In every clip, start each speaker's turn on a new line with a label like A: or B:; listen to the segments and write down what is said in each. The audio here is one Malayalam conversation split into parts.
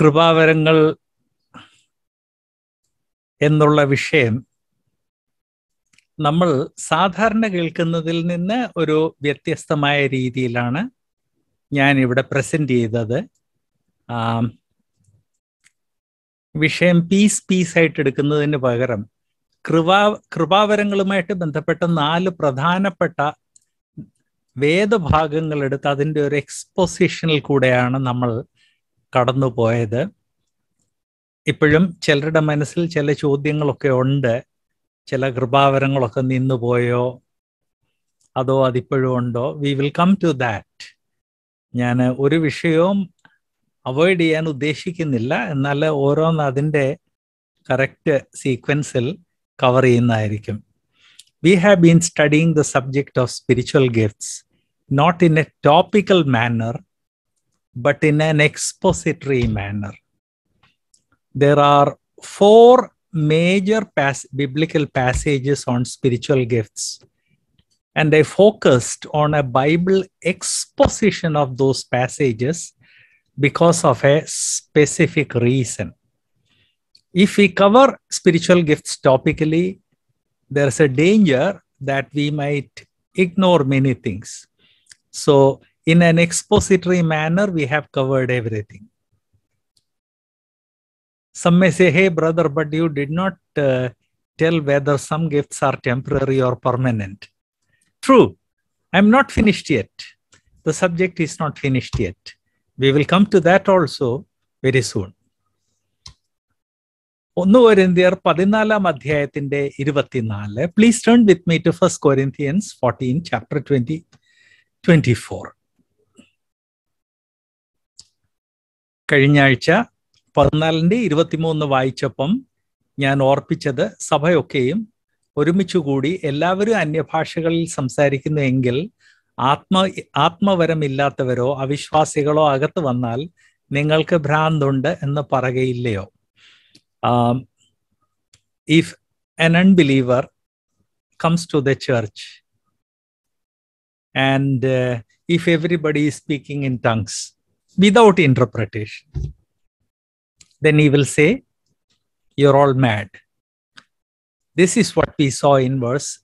A: കൃപാവരങ്ങൾ എന്നുള്ള വിഷയം നമ്മൾ സാധാരണ കേൾക്കുന്നതിൽ നിന്ന് ഒരു വ്യത്യസ്തമായ രീതിയിലാണ് ഞാൻ ഇവിടെ പ്രസന്റ് ചെയ്തത് വിഷയം പീസ് പീസ് ആയിട്ട് എടുക്കുന്നതിന് പകരം കൃപാ കൃപാവരങ്ങളുമായിട്ട് ബന്ധപ്പെട്ട നാല് പ്രധാനപ്പെട്ട വേദഭാഗങ്ങൾ എടുത്ത് അതിൻ്റെ ഒരു എക്സ്പൊസിഷനിൽ കൂടെയാണ് നമ്മൾ പോയത് ഇപ്പോഴും ചിലരുടെ മനസ്സിൽ ചില ചോദ്യങ്ങളൊക്കെ ഉണ്ട് ചില കൃപാവരങ്ങളൊക്കെ നിന്നുപോയോ അതോ അതിപ്പോഴും ഉണ്ടോ we will come to that ഞാൻ ഒരു വിഷയവും അവോയ്ഡ് ചെയ്യാൻ ഉദ്ദേശിക്കുന്നില്ല എന്നാൽ ഓരോന്ന് അതിൻ്റെ കറക്റ്റ് സീക്വൻസിൽ കവർ ചെയ്യുന്നതായിരിക്കും we have been studying the subject of spiritual gifts not in a topical manner but in an expository manner. There are four major pas- biblical passages on spiritual gifts, and I focused on a Bible exposition of those passages because of a specific reason. If we cover spiritual gifts topically, there's a danger that we might ignore many things. So in an expository manner, we have covered everything. Some may say, hey, brother, but you did not uh, tell whether some gifts are temporary or permanent. True, I'm not finished yet. The subject is not finished yet. We will come to that also very soon. Please turn with me to 1 Corinthians 14, chapter to first കഴിഞ്ഞ ആഴ്ച പതിനാലിൻ്റെ ഇരുപത്തിമൂന്ന് വായിച്ചപ്പം ഞാൻ ഓർപ്പിച്ചത് സഭയൊക്കെയും ഒരുമിച്ച് കൂടി എല്ലാവരും അന്യഭാഷകളിൽ സംസാരിക്കുന്നുവെങ്കിൽ ആത്മ ആത്മവരമില്ലാത്തവരോ അവിശ്വാസികളോ അകത്ത് വന്നാൽ നിങ്ങൾക്ക് ഭ്രാന്തുണ്ട് എന്ന് പറയുകയില്ലയോ if an unbeliever comes to the church and if uh, if everybody is speaking in tongues without interpretation. Then he will say, You're all mad. This is what we saw in verse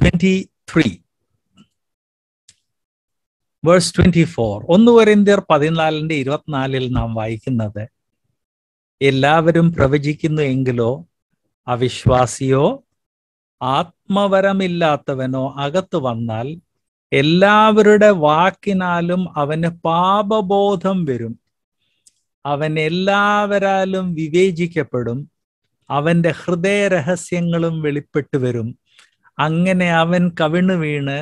A: 23. Verse twenty four ഒന്ന് വരിന്തിയർ പതിനാലിന്റെ ഇരുപത്തിനാലിൽ നാം വായിക്കുന്നത് എല്ലാവരും പ്രവചിക്കുന്നു എങ്കിലോ അവിശ്വാസിയോ ആത്മവരമില്ലാത്തവനോ അകത്ത് വന്നാൽ എല്ലാവരുടെ വാക്കിനാലും അവന് പാപബോധം വരും അവൻ എല്ലാവരാലും വിവേചിക്കപ്പെടും അവന്റെ ഹൃദയ രഹസ്യങ്ങളും വെളിപ്പെട്ടു വരും അങ്ങനെ അവൻ കവിണ് വീണ്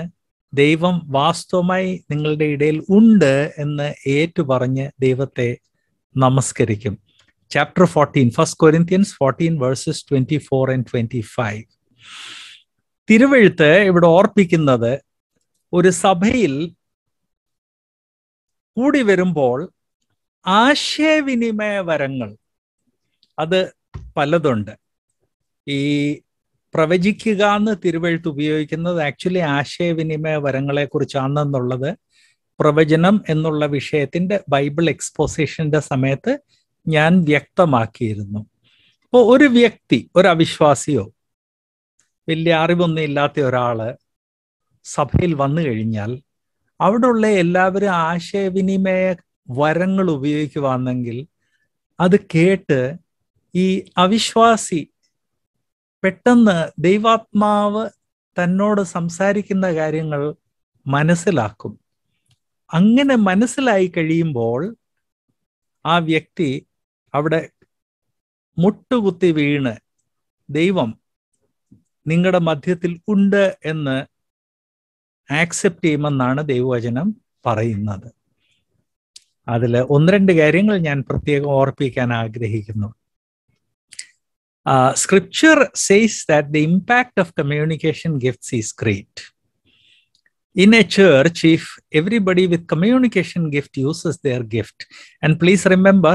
A: ദൈവം വാസ്തവമായി നിങ്ങളുടെ ഇടയിൽ ഉണ്ട് എന്ന് ഏറ്റുപറഞ്ഞ് ദൈവത്തെ നമസ്കരിക്കും chapter fourteen first Corinthians fourteen verses twenty four and twenty five തിരുവഴുത്ത് ഇവിടെ ഓർപ്പിക്കുന്നത് ഒരു സഭയിൽ കൂടി വരുമ്പോൾ ആശയവിനിമയ വരങ്ങൾ അത് പലതുണ്ട് ഈ പ്രവചിക്കുക എന്ന് തിരുവെഴുത്ത് ഉപയോഗിക്കുന്നത് ആക്ച്വലി ആശയവിനിമയ വരങ്ങളെ കുറിച്ചാണെന്നുള്ളത് പ്രവചനം എന്നുള്ള വിഷയത്തിന്റെ ബൈബിൾ എക്സ്പോസിഷന്റെ സമയത്ത് ഞാൻ വ്യക്തമാക്കിയിരുന്നു അപ്പോൾ ഒരു വ്യക്തി ഒരു അവിശ്വാസിയോ വലിയ അറിവൊന്നും ഇല്ലാത്ത ഒരാള് സഭയിൽ വന്നു കഴിഞ്ഞാൽ അവിടെയുള്ള എല്ലാവരും ആശയവിനിമയ വരങ്ങൾ ഉപയോഗിക്കുവാണെങ്കിൽ അത് കേട്ട് ഈ അവിശ്വാസി പെട്ടെന്ന് ദൈവാത്മാവ് തന്നോട് സംസാരിക്കുന്ന കാര്യങ്ങൾ മനസ്സിലാക്കും അങ്ങനെ മനസ്സിലായി കഴിയുമ്പോൾ ആ വ്യക്തി അവിടെ മുട്ടുകുത്തി വീണ് ദൈവം നിങ്ങളുടെ മധ്യത്തിൽ ഉണ്ട് എന്ന് ആക്സെപ്റ്റ് ചെയ്യുമെന്നാണ് ദൈവവചനം പറയുന്നത് അതിൽ ഒന്ന് രണ്ട് കാര്യങ്ങൾ ഞാൻ പ്രത്യേകം ഓർപ്പിക്കാൻ ആഗ്രഹിക്കുന്നു scripture says that the impact of communication gifts is great In a church, if everybody with communication gift uses their gift, and please remember,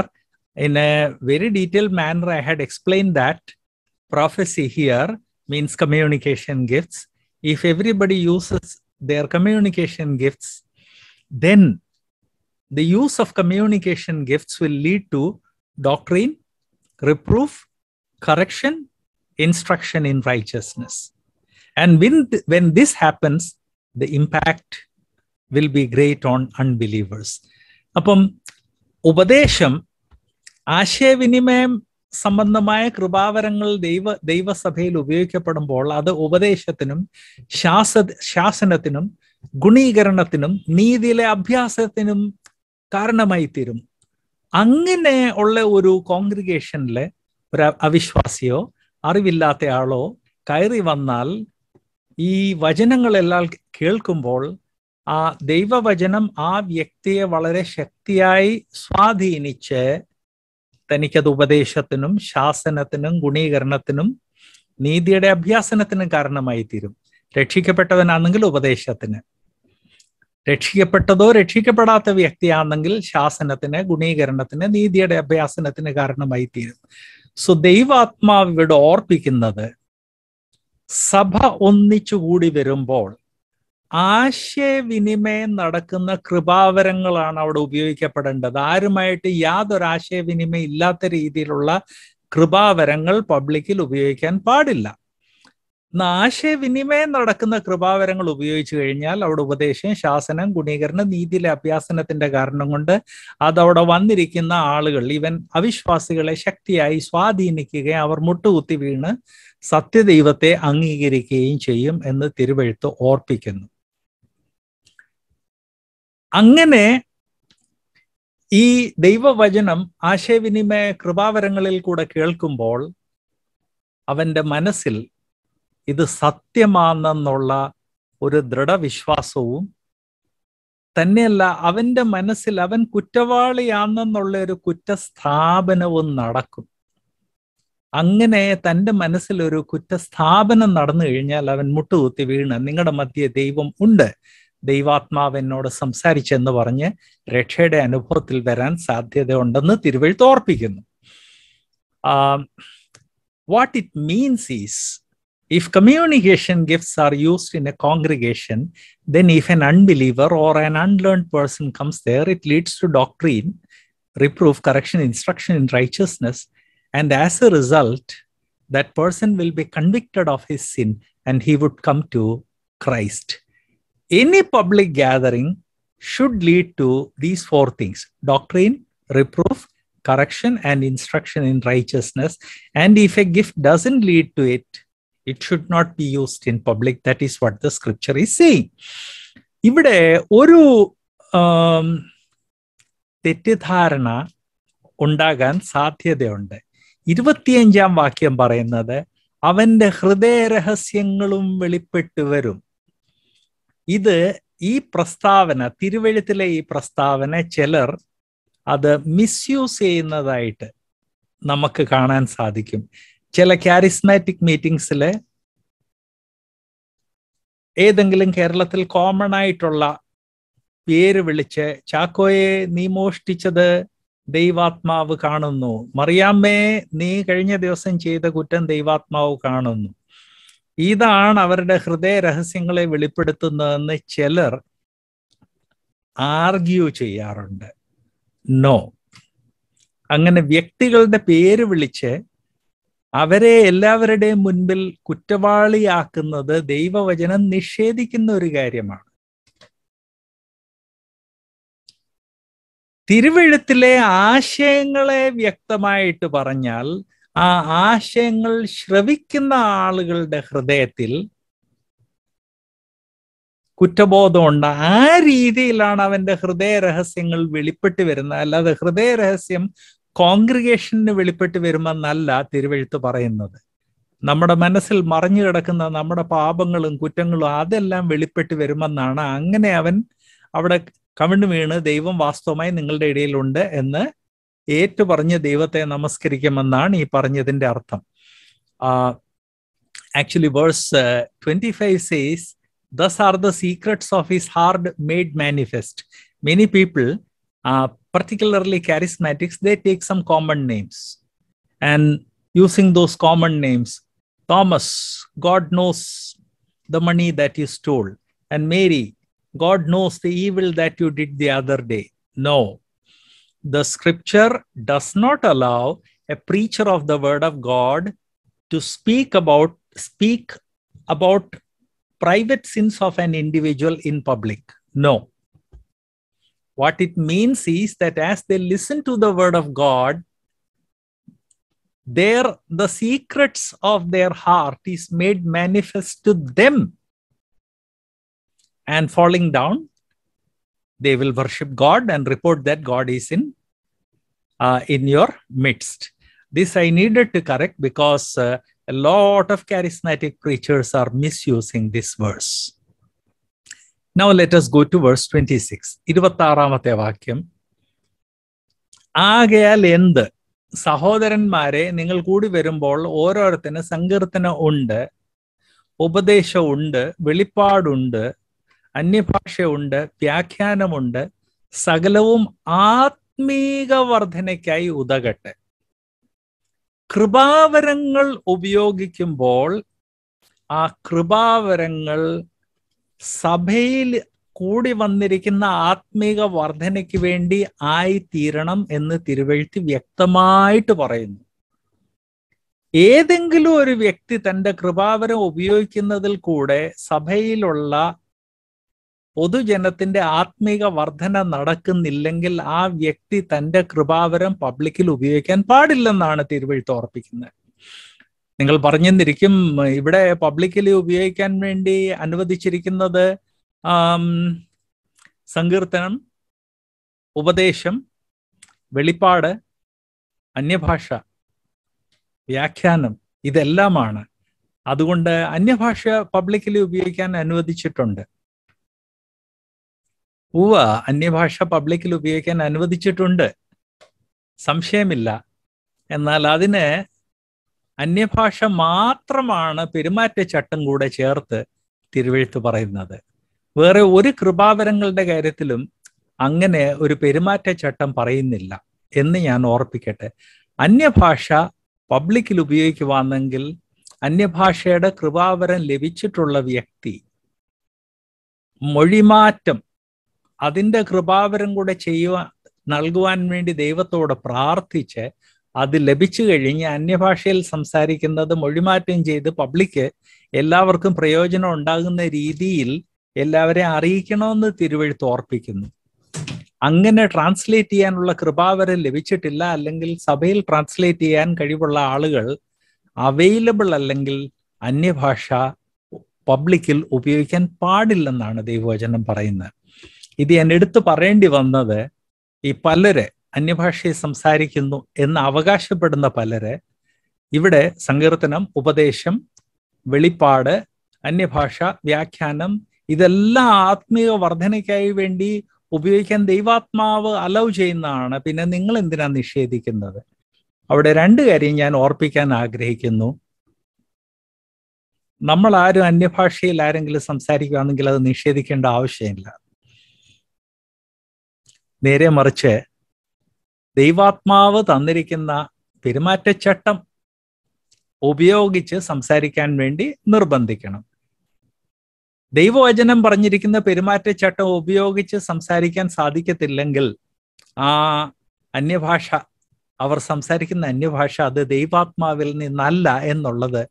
A: in a very detailed manner, I had explained that prophecy here means communication gifts. If everybody uses their communication gifts, then the use of communication gifts will lead to doctrine, reproof, correction, instruction in righteousness. And when, th- when this happens, the impact will be great on unbelievers. അപ്പം ഉപദേശം ആശയവിനിമയം സംബന്ധമായ കൃപാവരങ്ങൾ ദൈവ ദൈവസഭയിൽ ഉപയോഗിക്കപ്പെടുമ്പോൾ അത് ഉപദേശത്തിനും ശാസ ശാസനത്തിനും ഗുണീകരണത്തിനും നീതിയിലെ അഭ്യാസത്തിനും കാരണമായി തീരും അങ്ങനെ ഉള്ള ഒരു കോൺഗ്രിഗേഷനിലെ ഒരു അവിശ്വാസിയോ അറിവില്ലാത്ത ആളോ കയറി വന്നാൽ ഈ വചനങ്ങളെല്ലാം കേൾക്കുമ്പോൾ ആ ദൈവവചനം ആ വ്യക്തിയെ വളരെ ശക്തിയായി സ്വാധീനിച്ച് തനിക്കത് ഉപദേശത്തിനും ശാസനത്തിനും ഗുണീകരണത്തിനും നീതിയുടെ അഭ്യാസനത്തിനും കാരണമായി തീരും രക്ഷിക്കപ്പെട്ടവനാണെങ്കിൽ ഉപദേശത്തിന് രക്ഷിക്കപ്പെട്ടതോ രക്ഷിക്കപ്പെടാത്ത വ്യക്തിയാണെങ്കിൽ ശാസനത്തിന് ഗുണീകരണത്തിന് നീതിയുടെ അഭ്യാസനത്തിന് കാരണമായി തീരും സോ ദൈവാത്മാവ് ഇവിടെ ഓർപ്പിക്കുന്നത് സഭ ഒന്നിച്ചു കൂടി വരുമ്പോൾ ആശയവിനിമയം നടക്കുന്ന കൃപാവരങ്ങളാണ് അവിടെ ഉപയോഗിക്കപ്പെടേണ്ടത് ആരുമായിട്ട് യാതൊരു ആശയവിനിമയം ഇല്ലാത്ത രീതിയിലുള്ള കൃപാവരങ്ങൾ പബ്ലിക്കിൽ ഉപയോഗിക്കാൻ പാടില്ല ആശയവിനിമയം നടക്കുന്ന കൃപാവരങ്ങൾ ഉപയോഗിച്ചു കഴിഞ്ഞാൽ അവിടെ ഉപദേശം ശാസനം ഗുണീകരണം നീതിയിലെ അഭ്യാസനത്തിന്റെ കാരണം കൊണ്ട് അതവിടെ വന്നിരിക്കുന്ന ആളുകൾ ഇവൻ അവിശ്വാസികളെ ശക്തിയായി സ്വാധീനിക്കുകയും അവർ മുട്ടുകുത്തി വീണ് സത്യദൈവത്തെ അംഗീകരിക്കുകയും ചെയ്യും എന്ന് തിരുവഴുത്ത് ഓർപ്പിക്കുന്നു അങ്ങനെ ഈ ദൈവവചനം ആശയവിനിമയ കൃപാവരങ്ങളിൽ കൂടെ കേൾക്കുമ്പോൾ അവന്റെ മനസ്സിൽ ഇത് സത്യമാണെന്നുള്ള ഒരു ദൃഢവിശ്വാസവും തന്നെയല്ല അവന്റെ മനസ്സിൽ അവൻ കുറ്റവാളിയാണെന്നുള്ള ഒരു കുറ്റസ്ഥാപനവും നടക്കും അങ്ങനെ തൻ്റെ മനസ്സിൽ ഒരു കുറ്റസ്ഥാപനം നടന്നു കഴിഞ്ഞാൽ അവൻ മുട്ടുകുത്തി വീണ് നിങ്ങളുടെ മധ്യ ദൈവം ഉണ്ട് ദൈവാത്മാവ് എന്നോട് സംസാരിച്ചെന്ന് പറഞ്ഞ് രക്ഷയുടെ അനുഭവത്തിൽ വരാൻ സാധ്യതയുണ്ടെന്ന് തിരുവെഴുത്ത് ഓർപ്പിക്കുന്നു what it means is If communication gifts are used in a congregation, then if an unbeliever or an unlearned person comes there, it leads to doctrine, reproof, correction, instruction in righteousness. And as a result, that person will be convicted of his sin and he would come to Christ any public gathering should lead to these four things doctrine, reproof, correction, and instruction in righteousness. And if a gift doesn't lead to it, it should not be used in public. That is what the scripture is saying. ഇവിടെ ഒരു um, തെറ്റിദ്ധാരണ ഉണ്ടാകാൻ സാധ്യതയുണ്ട് ഇരുപത്തിയഞ്ചാം വാക്യം പറയുന്നത് അവന്റെ ഹൃദയരഹസ്യങ്ങളും വെളിപ്പെട്ടു വരും ഇത് ഈ പ്രസ്താവന തിരുവഴുത്തിലെ ഈ പ്രസ്താവന ചിലർ അത് മിസ്യൂസ് ചെയ്യുന്നതായിട്ട് നമുക്ക് കാണാൻ സാധിക്കും ചില കാരിസ്മാറ്റിക് മീറ്റിംഗ്സില് ഏതെങ്കിലും കേരളത്തിൽ കോമൺ ആയിട്ടുള്ള പേര് വിളിച്ച് ചാക്കോയെ നീ മോഷ്ടിച്ചത് ദൈവാത്മാവ് കാണുന്നു മറിയാമ്മയെ നീ കഴിഞ്ഞ ദിവസം ചെയ്ത കുറ്റം ദൈവാത്മാവ് കാണുന്നു ഇതാണ് അവരുടെ ഹൃദയ രഹസ്യങ്ങളെ വെളിപ്പെടുത്തുന്നതെന്ന് ചിലർ ആർഗ്യൂ ചെയ്യാറുണ്ട് നോ അങ്ങനെ വ്യക്തികളുടെ പേര് വിളിച്ച് അവരെ എല്ലാവരുടെയും മുൻപിൽ കുറ്റവാളിയാക്കുന്നത് ദൈവവചനം നിഷേധിക്കുന്ന ഒരു കാര്യമാണ് തിരുവഴുത്തിലെ ആശയങ്ങളെ വ്യക്തമായിട്ട് പറഞ്ഞാൽ ആ ആശയങ്ങൾ ശ്രവിക്കുന്ന ആളുകളുടെ ഹൃദയത്തിൽ കുറ്റബോധമുണ്ട് ആ രീതിയിലാണ് അവന്റെ ഹൃദയ രഹസ്യങ്ങൾ വെളിപ്പെട്ട് വരുന്നത് അല്ലാതെ ഹൃദയ രഹസ്യം കോൺഗ്രിഗേഷന് വെളിപ്പെട്ട് വരുമെന്നല്ല തിരുവഴുത്ത് പറയുന്നത് നമ്മുടെ മനസ്സിൽ മറിഞ്ഞു കിടക്കുന്ന നമ്മുടെ പാപങ്ങളും കുറ്റങ്ങളും അതെല്ലാം വെളിപ്പെട്ട് വരുമെന്നാണ് അങ്ങനെ അവൻ അവിടെ കവിണ് വീണ് ദൈവം വാസ്തവമായി നിങ്ങളുടെ ഇടയിലുണ്ട് എന്ന് Eight പറഞ്ഞ് ദൈവത്തെ നമസ്കരിക്കുമെന്നാണ് ഈ പറഞ്ഞതിന്റെ അർത്ഥം actually verse twenty five says thus are the secrets of his heart made manifest particularly charismatics, they take some common names. And using those common names, Thomas, God knows the money that you stole. And Mary, God knows the evil that you did the other day. No, the scripture does not allow a preacher of the word of God to speak about speak about private sins of an individual in public. No. What it means is that as they listen to the word of God, their the secrets of their heart is made manifest to them. And falling down, they will worship God and report that God is in uh, in your midst. This I needed to correct because uh, a lot of charismatic preachers are misusing this verse. Now let us go to verse 26. ഇരുപത്താറാമത്തെ വാക്യം ആകയാൽ എന്ത് സഹോദരന്മാരെ നിങ്ങൾ കൂടി വരുമ്പോൾ ഓരോരുത്തന് സങ്കീർത്തന ഉണ്ട് ഉപദേശമുണ്ട് വെളിപ്പാടുണ്ട് അന്യഭാഷയുണ്ട് വ്യാഖ്യാനമുണ്ട് സകലവും ആത്മ ആത്മീക വർധനയ്ക്കായി ഉതകട്ടെ കൃപാവരങ്ങൾ ഉപയോഗിക്കുമ്പോൾ ആ കൃപാവരങ്ങൾ സഭയിൽ കൂടി വന്നിരിക്കുന്ന ആത്മീക വർധനയ്ക്ക് വേണ്ടി ആയിത്തീരണം എന്ന് തിരുവഴുത്തി വ്യക്തമായിട്ട് പറയുന്നു ഏതെങ്കിലും ഒരു വ്യക്തി തൻ്റെ കൃപാവരം ഉപയോഗിക്കുന്നതിൽ കൂടെ സഭയിലുള്ള പൊതുജനത്തിന്റെ ആത്മീക വർധന നടക്കുന്നില്ലെങ്കിൽ ആ വ്യക്തി തന്റെ കൃപാവരം പബ്ലിക്കിൽ ഉപയോഗിക്കാൻ പാടില്ലെന്നാണ് തിരുവഴുത്ത് ഓർപ്പിക്കുന്നത് നിങ്ങൾ പറഞ്ഞിരിക്കും ഇവിടെ പബ്ലിക്കലി ഉപയോഗിക്കാൻ വേണ്ടി അനുവദിച്ചിരിക്കുന്നത് സങ്കീർത്തനം ഉപദേശം വെളിപ്പാട് അന്യഭാഷ വ്യാഖ്യാനം ഇതെല്ലാമാണ് അതുകൊണ്ട് അന്യഭാഷ പബ്ലിക്കലി ഉപയോഗിക്കാൻ അനുവദിച്ചിട്ടുണ്ട് ഉവ അന്യഭാഷ പബ്ലിക്കിൽ ഉപയോഗിക്കാൻ അനുവദിച്ചിട്ടുണ്ട് സംശയമില്ല എന്നാൽ അതിന് അന്യഭാഷ മാത്രമാണ് പെരുമാറ്റച്ചട്ടം കൂടെ ചേർത്ത് തിരുവെഴുത്ത് പറയുന്നത് വേറെ ഒരു കൃപാവരങ്ങളുടെ കാര്യത്തിലും അങ്ങനെ ഒരു പെരുമാറ്റച്ചട്ടം പറയുന്നില്ല എന്ന് ഞാൻ ഓർപ്പിക്കട്ടെ അന്യഭാഷ പബ്ലിക്കിൽ ഉപയോഗിക്കുവാണെങ്കിൽ അന്യഭാഷയുടെ കൃപാവരം ലഭിച്ചിട്ടുള്ള വ്യക്തി മൊഴിമാറ്റം അതിൻ്റെ കൃപാവരം കൂടെ ചെയ്യുവാൻ നൽകുവാൻ വേണ്ടി ദൈവത്തോട് പ്രാർത്ഥിച്ച് അത് ലഭിച്ചു കഴിഞ്ഞ് അന്യഭാഷയിൽ സംസാരിക്കുന്നത് മൊഴിമാറ്റം ചെയ്ത് പബ്ലിക്ക് എല്ലാവർക്കും പ്രയോജനം ഉണ്ടാകുന്ന രീതിയിൽ എല്ലാവരെയും അറിയിക്കണമെന്ന് തിരുവഴുത്ത് ഓർപ്പിക്കുന്നു അങ്ങനെ ട്രാൻസ്ലേറ്റ് ചെയ്യാനുള്ള കൃപാവരം ലഭിച്ചിട്ടില്ല അല്ലെങ്കിൽ സഭയിൽ ട്രാൻസ്ലേറ്റ് ചെയ്യാൻ കഴിവുള്ള ആളുകൾ അവൈലബിൾ അല്ലെങ്കിൽ അന്യഭാഷ പബ്ലിക്കിൽ ഉപയോഗിക്കാൻ പാടില്ലെന്നാണ് ദൈവവചനം പറയുന്നത് ഇത് എന്നെ എടുത്തു പറയേണ്ടി വന്നത് ഈ പലരെ അന്യഭാഷയെ സംസാരിക്കുന്നു എന്ന് അവകാശപ്പെടുന്ന പലരെ ഇവിടെ സങ്കീർത്തനം ഉപദേശം വെളിപ്പാട് അന്യഭാഷ വ്യാഖ്യാനം ഇതെല്ലാം ആത്മീയ വർധനയ്ക്കായി വേണ്ടി ഉപയോഗിക്കാൻ ദൈവാത്മാവ് അലൗ ചെയ്യുന്നതാണ് പിന്നെ നിങ്ങൾ എന്തിനാ നിഷേധിക്കുന്നത് അവിടെ രണ്ട് കാര്യം ഞാൻ ഓർപ്പിക്കാൻ ആഗ്രഹിക്കുന്നു നമ്മൾ ആരും അന്യഭാഷയിൽ ആരെങ്കിലും സംസാരിക്കുകയാണെങ്കിൽ അത് നിഷേധിക്കേണ്ട ആവശ്യമില്ല നേരെ മറിച്ച് ദൈവാത്മാവ് തന്നിരിക്കുന്ന പെരുമാറ്റച്ചട്ടം ഉപയോഗിച്ച് സംസാരിക്കാൻ വേണ്ടി നിർബന്ധിക്കണം ദൈവവചനം പറഞ്ഞിരിക്കുന്ന പെരുമാറ്റച്ചട്ടം ഉപയോഗിച്ച് സംസാരിക്കാൻ സാധിക്കത്തില്ലെങ്കിൽ ആ അന്യഭാഷ അവർ സംസാരിക്കുന്ന അന്യഭാഷ അത് ദൈവാത്മാവിൽ നിന്നല്ല എന്നുള്ളത്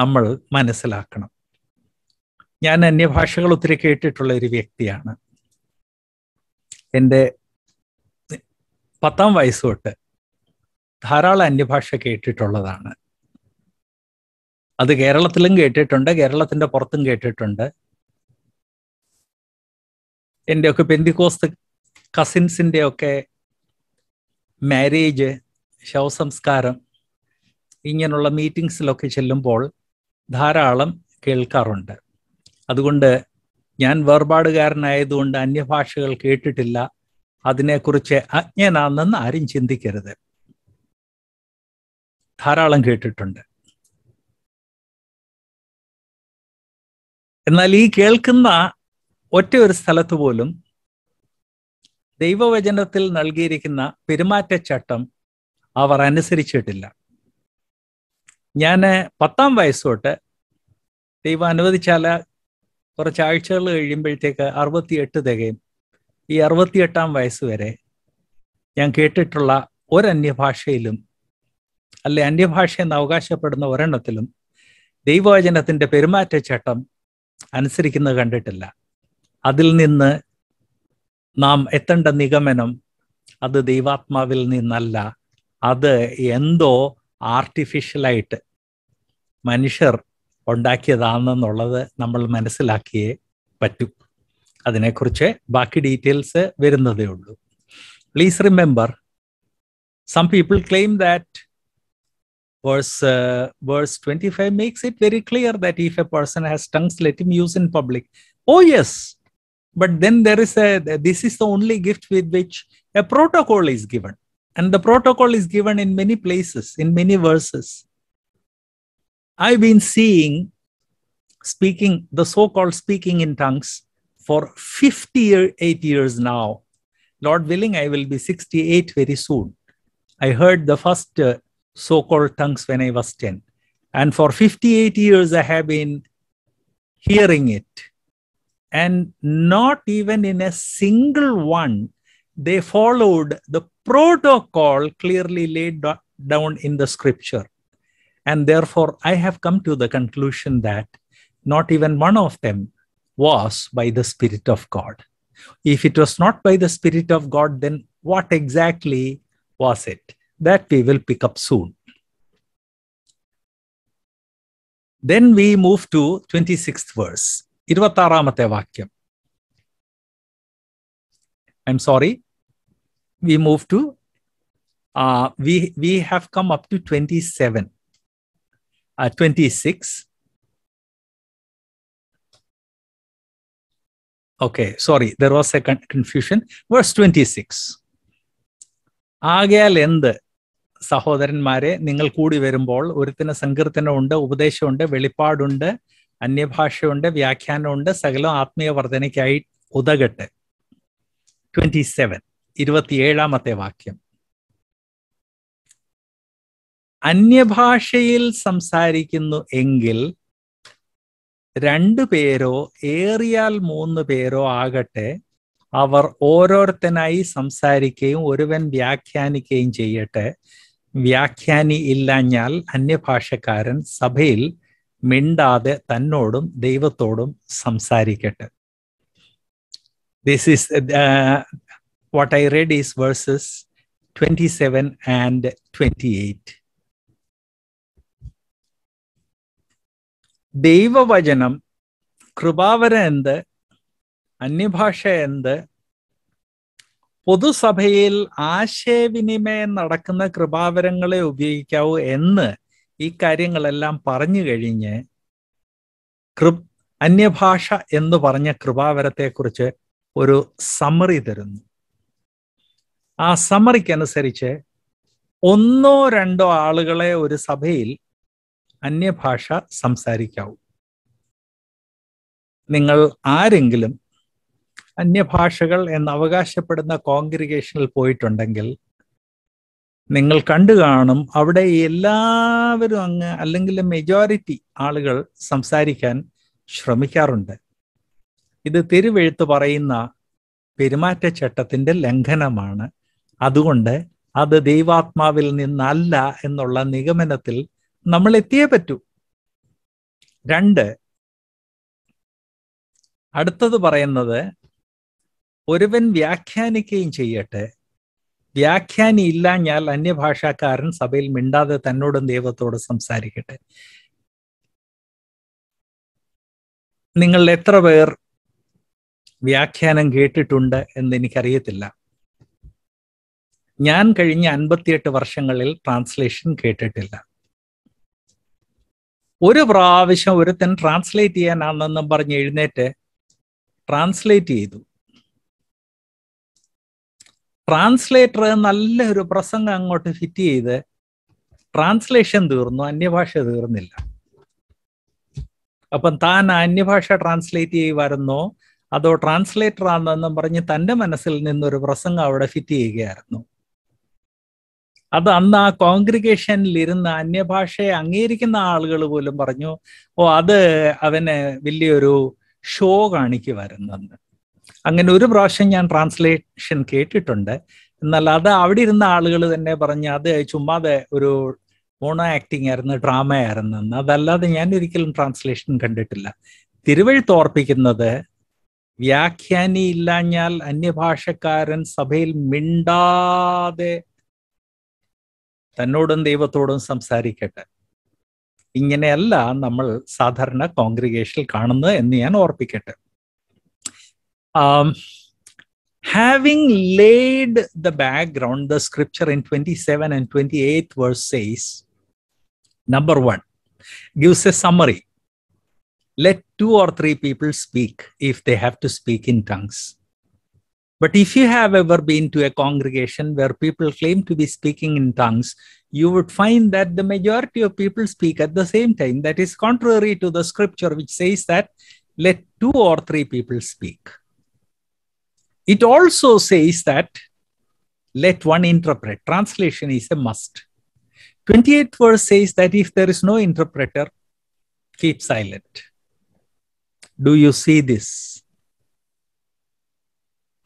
A: നമ്മൾ മനസ്സിലാക്കണം ഞാൻ അന്യഭാഷകൾ ഒത്തിരി കേട്ടിട്ടുള്ള ഒരു വ്യക്തിയാണ് എൻ്റെ പത്താം വയസ്സ് തൊട്ട് ധാരാളം അന്യഭാഷ കേട്ടിട്ടുള്ളതാണ് അത് കേരളത്തിലും കേട്ടിട്ടുണ്ട് കേരളത്തിന്റെ പുറത്തും കേട്ടിട്ടുണ്ട് എൻ്റെയൊക്കെ പെന്തിക്കോസ് കസിൻസിൻ്റെ ഒക്കെ മാരേജ് ശവസംസ്കാരം ഇങ്ങനെയുള്ള മീറ്റിങ്സിലൊക്കെ ചെല്ലുമ്പോൾ ധാരാളം കേൾക്കാറുണ്ട് അതുകൊണ്ട് ഞാൻ വേർപാടുകാരനായതുകൊണ്ട് അന്യഭാഷകൾ കേട്ടിട്ടില്ല അതിനെക്കുറിച്ച് അജ്ഞനാണെന്ന് ആരും ചിന്തിക്കരുത് ധാരാളം കേട്ടിട്ടുണ്ട് എന്നാൽ ഈ കേൾക്കുന്ന ഒറ്റ ഒരു സ്ഥലത്ത് പോലും ദൈവവചനത്തിൽ നൽകിയിരിക്കുന്ന പെരുമാറ്റച്ചട്ടം അവർ അനുസരിച്ചിട്ടില്ല ഞാൻ പത്താം വയസ്സോട്ട് ദൈവം അനുവദിച്ചാൽ കുറച്ച് ആഴ്ചകൾ കഴിയുമ്പോഴത്തേക്ക് അറുപത്തിയെട്ട് തികയും ഈ അറുപത്തിയെട്ടാം വയസ്സ് വരെ ഞാൻ കേട്ടിട്ടുള്ള ഒരന്യഭാഷയിലും അല്ലെ അന്യഭാഷ എന്ന് അവകാശപ്പെടുന്ന ഒരെണ്ണത്തിലും ദൈവവചനത്തിൻ്റെ പെരുമാറ്റച്ചട്ടം അനുസരിക്കുന്നത് കണ്ടിട്ടില്ല അതിൽ നിന്ന് നാം എത്തേണ്ട നിഗമനം അത് ദൈവാത്മാവിൽ നിന്നല്ല അത് എന്തോ ആർട്ടിഫിഷ്യലായിട്ട് മനുഷ്യർ ഉണ്ടാക്കിയതാണെന്നുള്ളത് നമ്മൾ മനസ്സിലാക്കിയേ പറ്റൂ അതിനെക്കുറിച്ച് ബാക്കി ഡീറ്റെയിൽസ് വരുന്നതേ ഉള്ളൂ please remember some people claim that verse uh, verse 25 makes it very clear that if a person has tongues let him use in public oh yes but then there is a this is the only gift with which a protocol is given and the protocol is given in many places in many verses i've been seeing speaking the so called speaking in tongues for 58 years now. Lord willing, I will be 68 very soon. I heard the first uh, so called tongues when I was 10. And for 58 years, I have been hearing it. And not even in a single one, they followed the protocol clearly laid do- down in the scripture. And therefore, I have come to the conclusion that not even one of them was by the Spirit of God. If it was not by the Spirit of God, then what exactly was it? That we will pick up soon. Then we move to 26th verse. I'm sorry. We move to, uh, We to we we have come up to twenty seven okay sorry there was a confusion verse twenty 26. ആകയാൽ എന്ത് സഹോദരന്മാരെ നിങ്ങൾ കൂടി വരുമ്പോൾ ഒരുത്തിന് സങ്കീർത്തനമുണ്ട് ഉപദേശമുണ്ട് വെളിപ്പാടുണ്ട് അന്യഭാഷയുണ്ട് വ്യാഖ്യാനമുണ്ട് സകലം ആത്മീയ വർധനയ്ക്കായി ഉതകട്ട് ട്വന്റി സെവൻ ഇരുപത്തിയേഴാമത്തെ വാക്യം അന്യഭാഷയിൽ സംസാരിക്കുന്നു എങ്കിൽ രണ്ടു പേരോ ഏറിയാൽ മൂന്ന് പേരോ ആകട്ടെ അവർ ഓരോരുത്തനായി സംസാരിക്കുകയും ഒരുവൻ വ്യാഖ്യാനിക്കുകയും ചെയ്യട്ടെ വ്യാഖ്യാനി ഇല്ലാഞ്ഞാൽ അന്യഭാഷക്കാരൻ സഭയിൽ മിണ്ടാതെ തന്നോടും ദൈവത്തോടും സംസാരിക്കട്ടെ this is what I read is verses twenty seven and twenty eight ദൈവവചനം കൃപാവര എന്ത് അന്യഭാഷ എന്ത് പൊതുസഭയിൽ ആശയവിനിമയം നടക്കുന്ന കൃപാവരങ്ങളെ ഉപയോഗിക്കാവൂ എന്ന് ഈ കാര്യങ്ങളെല്ലാം പറഞ്ഞു കഴിഞ്ഞ് കൃ അന്യഭാഷ എന്ന് പറഞ്ഞ കൃപാവരത്തെക്കുറിച്ച് ഒരു സമ്മറി തരുന്നു ആ സമറിക്കനുസരിച്ച് ഒന്നോ രണ്ടോ ആളുകളെ ഒരു സഭയിൽ അന്യഭാഷ സംസാരിക്കാവൂ നിങ്ങൾ ആരെങ്കിലും അന്യഭാഷകൾ എന്ന് അവകാശപ്പെടുന്ന കോൺഗ്രിഗേഷനിൽ പോയിട്ടുണ്ടെങ്കിൽ നിങ്ങൾ കണ്ടു കാണും അവിടെ എല്ലാവരും അങ്ങ് അല്ലെങ്കിൽ മെജോറിറ്റി ആളുകൾ സംസാരിക്കാൻ ശ്രമിക്കാറുണ്ട് ഇത് തിരുവെഴുത്ത് പറയുന്ന പെരുമാറ്റച്ചട്ടത്തിന്റെ ലംഘനമാണ് അതുകൊണ്ട് അത് ദൈവാത്മാവിൽ നിന്നല്ല എന്നുള്ള നിഗമനത്തിൽ നമ്മൾ എത്തിയേ പറ്റൂ രണ്ട് അടുത്തത് പറയുന്നത് ഒരുവൻ വ്യാഖ്യാനിക്കുകയും ചെയ്യട്ടെ വ്യാഖ്യാനി ഇല്ല ഞാൻ അന്യഭാഷാക്കാരൻ സഭയിൽ മിണ്ടാതെ തന്നോടും ദൈവത്തോട് സംസാരിക്കട്ടെ നിങ്ങൾ എത്ര പേർ വ്യാഖ്യാനം കേട്ടിട്ടുണ്ട് എന്ന് എനിക്കറിയത്തില്ല ഞാൻ കഴിഞ്ഞ അൻപത്തിയെട്ട് വർഷങ്ങളിൽ ട്രാൻസ്ലേഷൻ കേട്ടിട്ടില്ല ഒരു പ്രാവശ്യം ഒരുത്തൻ ട്രാൻസ്ലേറ്റ് ചെയ്യാനാണെന്നും പറഞ്ഞ് എഴുന്നേറ്റ് ട്രാൻസ്ലേറ്റ് ചെയ്തു ട്രാൻസ്ലേറ്റർ നല്ലൊരു പ്രസംഗം അങ്ങോട്ട് ഫിറ്റ് ചെയ്ത് ട്രാൻസ്ലേഷൻ തീർന്നു അന്യഭാഷ തീർന്നില്ല അപ്പം താൻ അന്യഭാഷ ട്രാൻസ്ലേറ്റ് ചെയ്യുമായിരുന്നോ അതോ ട്രാൻസ്ലേറ്റർ ആണെന്നും പറഞ്ഞ് തൻ്റെ മനസ്സിൽ നിന്നൊരു പ്രസംഗം അവിടെ ഫിറ്റ് ചെയ്യുകയായിരുന്നു അത് അന്ന് ആ കോൺഗ്രിഗേഷനിൽ ഇരുന്ന അന്യഭാഷയെ അംഗീകരിക്കുന്ന ആളുകൾ പോലും പറഞ്ഞു ഓ അത് അവന് വലിയൊരു ഷോ കാണിക്കുമായിരുന്നെന്ന് അങ്ങനെ ഒരു പ്രാവശ്യം ഞാൻ ട്രാൻസ്ലേഷൻ കേട്ടിട്ടുണ്ട് എന്നാൽ അത് അവിടെ ഇരുന്ന ആളുകൾ തന്നെ പറഞ്ഞ് അത് ചുമ്മാതെ ഒരു മോണോ ആക്ടിങ് ആയിരുന്നു ഡ്രാമ ആയിരുന്നു എന്ന് അതല്ലാതെ ഞാൻ ഒരിക്കലും ട്രാൻസ്ലേഷൻ കണ്ടിട്ടില്ല തിരുവഴുത്ത് ഓർപ്പിക്കുന്നത് വ്യാഖ്യാനി ഇല്ലാഞ്ഞാൽ അന്യഭാഷക്കാരൻ സഭയിൽ മിണ്ടാതെ തന്നോടും ദൈവത്തോടും സംസാരിക്കട്ടെ ഇങ്ങനെയല്ല നമ്മൾ സാധാരണ കോൺഗ്രിഗേഷനിൽ കാണുന്നത് എന്ന് ഞാൻ ഓർപ്പിക്കട്ടെ having laid the background, the scripture in 27 and 28 verses, number one, gives a summary. Let two or three people speak if they have to speak in tongues. But if you have ever been to a congregation where people claim to be speaking in tongues, you would find that the majority of people speak at the same time. That is contrary to the scripture, which says that let two or three people speak. It also says that let one interpret. Translation is a must. 28th verse says that if there is no interpreter, keep silent. Do you see this?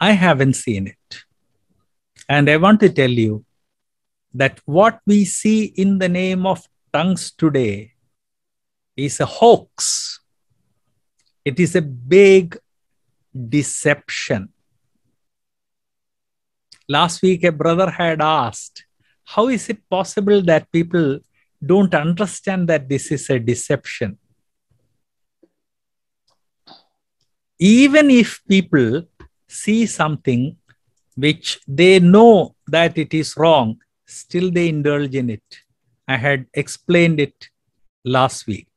A: I haven't seen it. And I want to tell you that what we see in the name of tongues today is a hoax. It is a big deception. Last week, a brother had asked, How is it possible that people don't understand that this is a deception? Even if people see something which they know that it is wrong, still they indulge in it. I had explained it last week.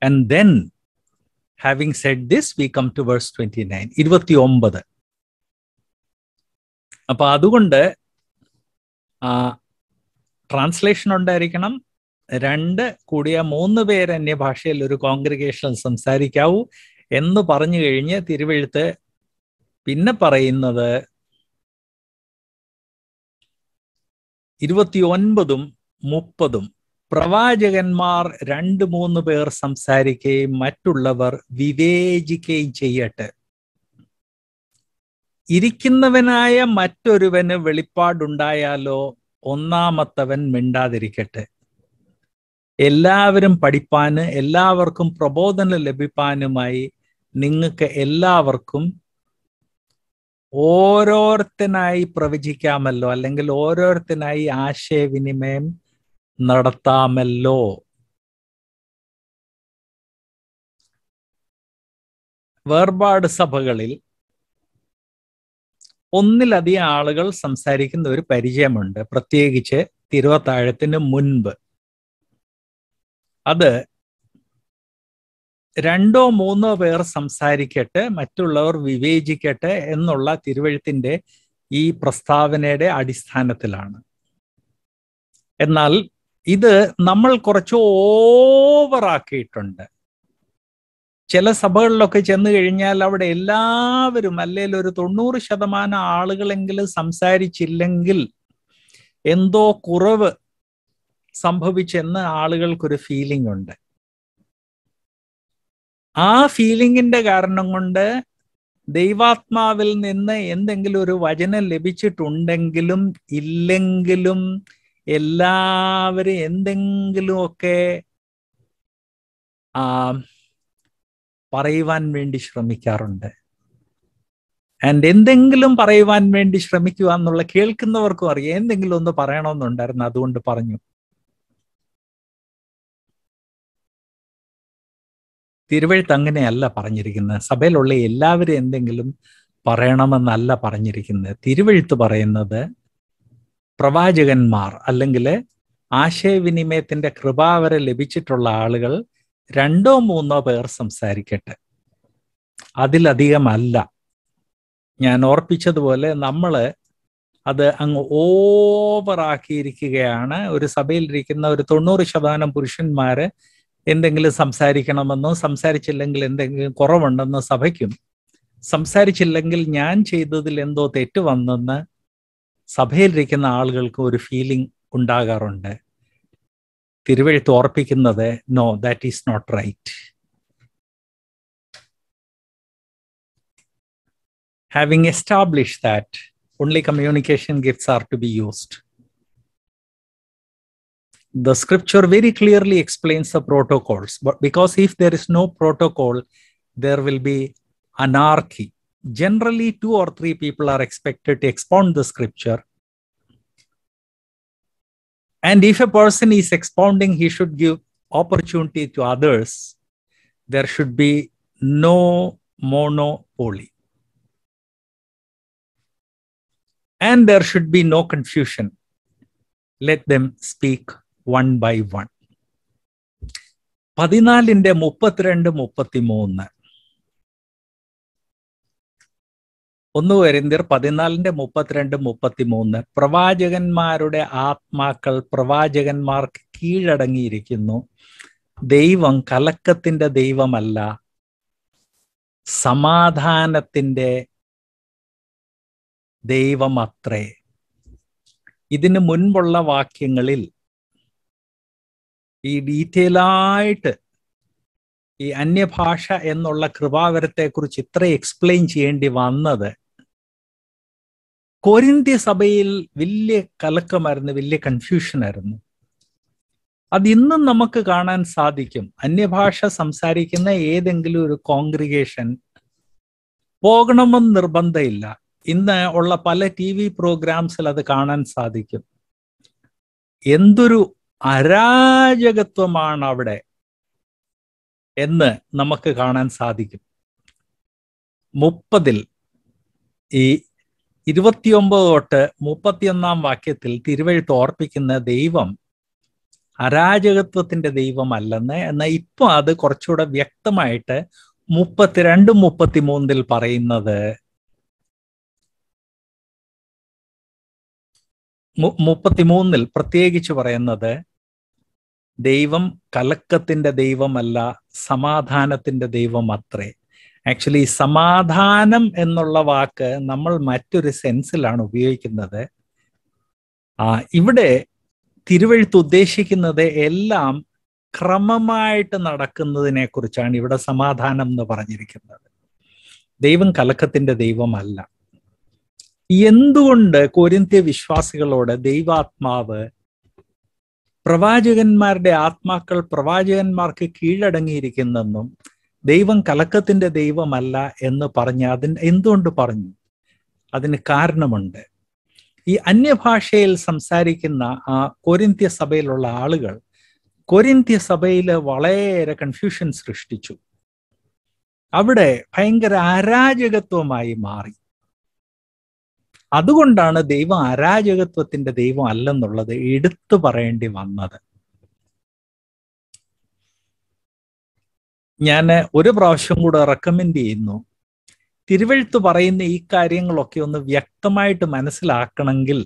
A: And then, having said this, we come to verse 29, 29. അപ്പോൾ അതുകൊണ്ട് ട്രാൻസ്ലേഷൻ ഉണ്ടായിരിക്കണം രണ്ട് കൂടിയ മൂന്ന് പേര് അന്യഭാഷയിൽ ഒരു കോൺഗ്രിഗേഷൻ സംസാരിക്കാവൂ എന്ന് പറഞ്ഞു കഴിഞ്ഞ് തിരുവെഴുത്ത് പിന്നെ പറയുന്നത് ഒൻപതും മുപ്പതും പ്രവാചകന്മാർ രണ്ട് മൂന്ന് പേർ സംസാരിക്കുകയും മറ്റുള്ളവർ വിവേചിക്കുകയും ചെയ്യട്ടെ ഇരിക്കുന്നവനായ മറ്റൊരുവന് വെളിപ്പാടുണ്ടായാലോ ഒന്നാമത്തവൻ മിണ്ടാതിരിക്കട്ടെ എല്ലാവരും പഠിപ്പാന് എല്ലാവർക്കും പ്രബോധനം ലഭിപ്പാനുമായി നിങ്ങൾക്ക് എല്ലാവർക്കും ഓരോരുത്തനായി പ്രവചിക്കാമല്ലോ അല്ലെങ്കിൽ ഓരോരുത്തനായി ആശയവിനിമയം നടത്താമല്ലോ വേർപാട് സഭകളിൽ ഒന്നിലധികം ആളുകൾ സംസാരിക്കുന്ന ഒരു പരിചയമുണ്ട് പ്രത്യേകിച്ച് തിരുവത്താഴത്തിന് മുൻപ് അത് രണ്ടോ മൂന്നോ പേർ സംസാരിക്കട്ടെ മറ്റുള്ളവർ വിവേചിക്കട്ടെ എന്നുള്ള തിരുവഴുത്തിന്റെ ഈ പ്രസ്താവനയുടെ അടിസ്ഥാനത്തിലാണ് എന്നാൽ ഇത് നമ്മൾ കുറച്ച് ഓവറാക്കിയിട്ടുണ്ട് ചില സഭകളിലൊക്കെ ചെന്ന് കഴിഞ്ഞാൽ അവിടെ എല്ലാവരും അല്ലെങ്കിൽ ഒരു തൊണ്ണൂറ് ശതമാനം ആളുകളെങ്കിലും സംസാരിച്ചില്ലെങ്കിൽ എന്തോ കുറവ് സംഭവിച്ചെന്ന് ആളുകൾക്കൊരു ഫീലിംഗ് ഉണ്ട് ആ ഫീലിങ്ങിന്റെ കാരണം കൊണ്ട് ദൈവാത്മാവിൽ നിന്ന് എന്തെങ്കിലും ഒരു വചനം ലഭിച്ചിട്ടുണ്ടെങ്കിലും ഇല്ലെങ്കിലും എല്ലാവരും എന്തെങ്കിലുമൊക്കെ ആ പറയുവാൻ വേണ്ടി ശ്രമിക്കാറുണ്ട് ആൻഡ് എന്തെങ്കിലും പറയുവാൻ വേണ്ടി ശ്രമിക്കുക എന്നുള്ള കേൾക്കുന്നവർക്കും അറിയാം എന്തെങ്കിലും ഒന്ന് പറയണമെന്നുണ്ടായിരുന്നു അതുകൊണ്ട് പറഞ്ഞു തിരുവഴുത്ത് അങ്ങനെയല്ല പറഞ്ഞിരിക്കുന്നത് സഭയിലുള്ള എല്ലാവരും എന്തെങ്കിലും പറയണമെന്നല്ല പറഞ്ഞിരിക്കുന്നത് തിരുവഴുത്ത് പറയുന്നത് പ്രവാചകന്മാർ അല്ലെങ്കിൽ ആശയവിനിമയത്തിന്റെ കൃപ വരെ ലഭിച്ചിട്ടുള്ള ആളുകൾ രണ്ടോ മൂന്നോ പേർ സംസാരിക്കട്ടെ അതിലധികമല്ല ഞാൻ ഓർപ്പിച്ചതുപോലെ നമ്മൾ അത് അങ്ങ് ഓവറാക്കിയിരിക്കുകയാണ് ഒരു സഭയിലിരിക്കുന്ന ഒരു തൊണ്ണൂറ് ശതമാനം പുരുഷന്മാര് എന്തെങ്കിലും സംസാരിക്കണമെന്നോ സംസാരിച്ചില്ലെങ്കിൽ എന്തെങ്കിലും കുറവുണ്ടെന്നോ സഭയ്ക്കും സംസാരിച്ചില്ലെങ്കിൽ ഞാൻ ചെയ്തതിൽ എന്തോ തെറ്റ് വന്നെന്ന് സഭയിലിരിക്കുന്ന ആളുകൾക്ക് ഒരു ഫീലിംഗ് ഉണ്ടാകാറുണ്ട് തിരുവഴുത്ത് ഓർപ്പിക്കുന്നത് no that is not right having establish that only communication gifts are to be used the scripture very clearly explains the protocols but because if there is no protocol there will be anarchy generally two or three people are expected to expound the scripture and if a person is expounding he should give opportunity to others there should be no monopoly and there should be no confusion let them speak one by one പതിനാലിന്റെ മുപ്പത്തിരണ്ട് മൂന്ന് ഒന്ന് വരുന്നർ പതിനാലിന്റെ മുപ്പത്തിരണ്ട് മൂന്ന് പ്രവാചകന്മാരുടെ ആത്മാക്കൾ പ്രവാചകന്മാർക്ക് കീഴടങ്ങിയിരിക്കുന്നു ദൈവം കലക്കത്തിന്റെ ദൈവമല്ല സമാധാനത്തിൻ്റെ ദൈവമത്രേ ഇതിനു മുൻപുള്ള വാക്യങ്ങളിൽ ഈ ഡീറ്റെയിൽ ആയിട്ട് ഈ അന്യഭാഷ എന്നുള്ള കൃപാവരത്തെക്കുറിച്ച് ഇത്ര എക്സ്പ്ലെയിൻ ചെയ്യേണ്ടി വന്നത് കൊരിന്ത്യ സഭയിൽ വലിയ കലക്കമായിരുന്നു വലിയ കൺഫ്യൂഷനായിരുന്നു അത് ഇന്നും നമുക്ക് കാണാൻ സാധിക്കും അന്യഭാഷ സംസാരിക്കുന്ന ഏതെങ്കിലും ഒരു കോൺഗ്രിഗേഷൻ പോകണമെന്ന് നിർബന്ധമില്ല ഇന്ന് ഉള്ള പല ടി വി പ്രോഗ്രാംസിൽ അത് കാണാൻ സാധിക്കും എന്തൊരു അരാജകത്വമാണ് അവിടെ എന്ന് നമുക്ക് കാണാൻ സാധിക്കും മുപ്പതിൽ ഈ ഇരുപത്തിയൊമ്പത് തൊട്ട് മുപ്പത്തിയൊന്നാം വാക്യത്തിൽ തിരുവഴുത്ത് ഓർപ്പിക്കുന്ന ദൈവം അരാജകത്വത്തിന്റെ ദൈവമല്ലെന്ന് എന്നാൽ ഇപ്പൊ അത് കുറച്ചുകൂടെ വ്യക്തമായിട്ട് മുപ്പത്തിരണ്ടും മുപ്പത്തിമൂന്നിൽ പറയുന്നത് മുപ്പത്തിമൂന്നിൽ പ്രത്യേകിച്ച് പറയുന്നത് ദൈവം കലക്കത്തിന്റെ ദൈവമല്ല സമാധാനത്തിന്റെ ദൈവം അത്രേ ആക്ച്വലി സമാധാനം എന്നുള്ള വാക്ക് നമ്മൾ മറ്റൊരു സെൻസിലാണ് ഉപയോഗിക്കുന്നത് ആ ഇവിടെ തിരുവഴുത്ത് ഉദ്ദേശിക്കുന്നത് എല്ലാം ക്രമമായിട്ട് നടക്കുന്നതിനെ കുറിച്ചാണ് ഇവിടെ സമാധാനം എന്ന് പറഞ്ഞിരിക്കുന്നത് ദൈവം കലക്കത്തിന്റെ ദൈവമല്ല എന്തുകൊണ്ട് കോരിന്ത്യ വിശ്വാസികളോട് ദൈവാത്മാവ് പ്രവാചകന്മാരുടെ ആത്മാക്കൾ പ്രവാചകന്മാർക്ക് കീഴടങ്ങിയിരിക്കുന്നെന്നും ദൈവം കലക്കത്തിന്റെ ദൈവമല്ല എന്ന് പറഞ്ഞ് അതിന് എന്തുകൊണ്ട് പറഞ്ഞു അതിന് കാരണമുണ്ട് ഈ അന്യഭാഷയിൽ സംസാരിക്കുന്ന ആ കൊരിന്ത്യ സഭയിലുള്ള ആളുകൾ കൊരിന്ത്യ സഭയിൽ വളരെ കൺഫ്യൂഷൻ സൃഷ്ടിച്ചു അവിടെ ഭയങ്കര അരാജകത്വമായി മാറി അതുകൊണ്ടാണ് ദൈവം അരാജകത്വത്തിന്റെ ദൈവം അല്ലെന്നുള്ളത് എടുത്തു പറയേണ്ടി വന്നത് ഞാൻ ഒരു പ്രാവശ്യം കൂടെ റെക്കമെൻഡ് ചെയ്യുന്നു തിരുവഴുത്ത് പറയുന്ന ഈ കാര്യങ്ങളൊക്കെ ഒന്ന് വ്യക്തമായിട്ട് മനസ്സിലാക്കണമെങ്കിൽ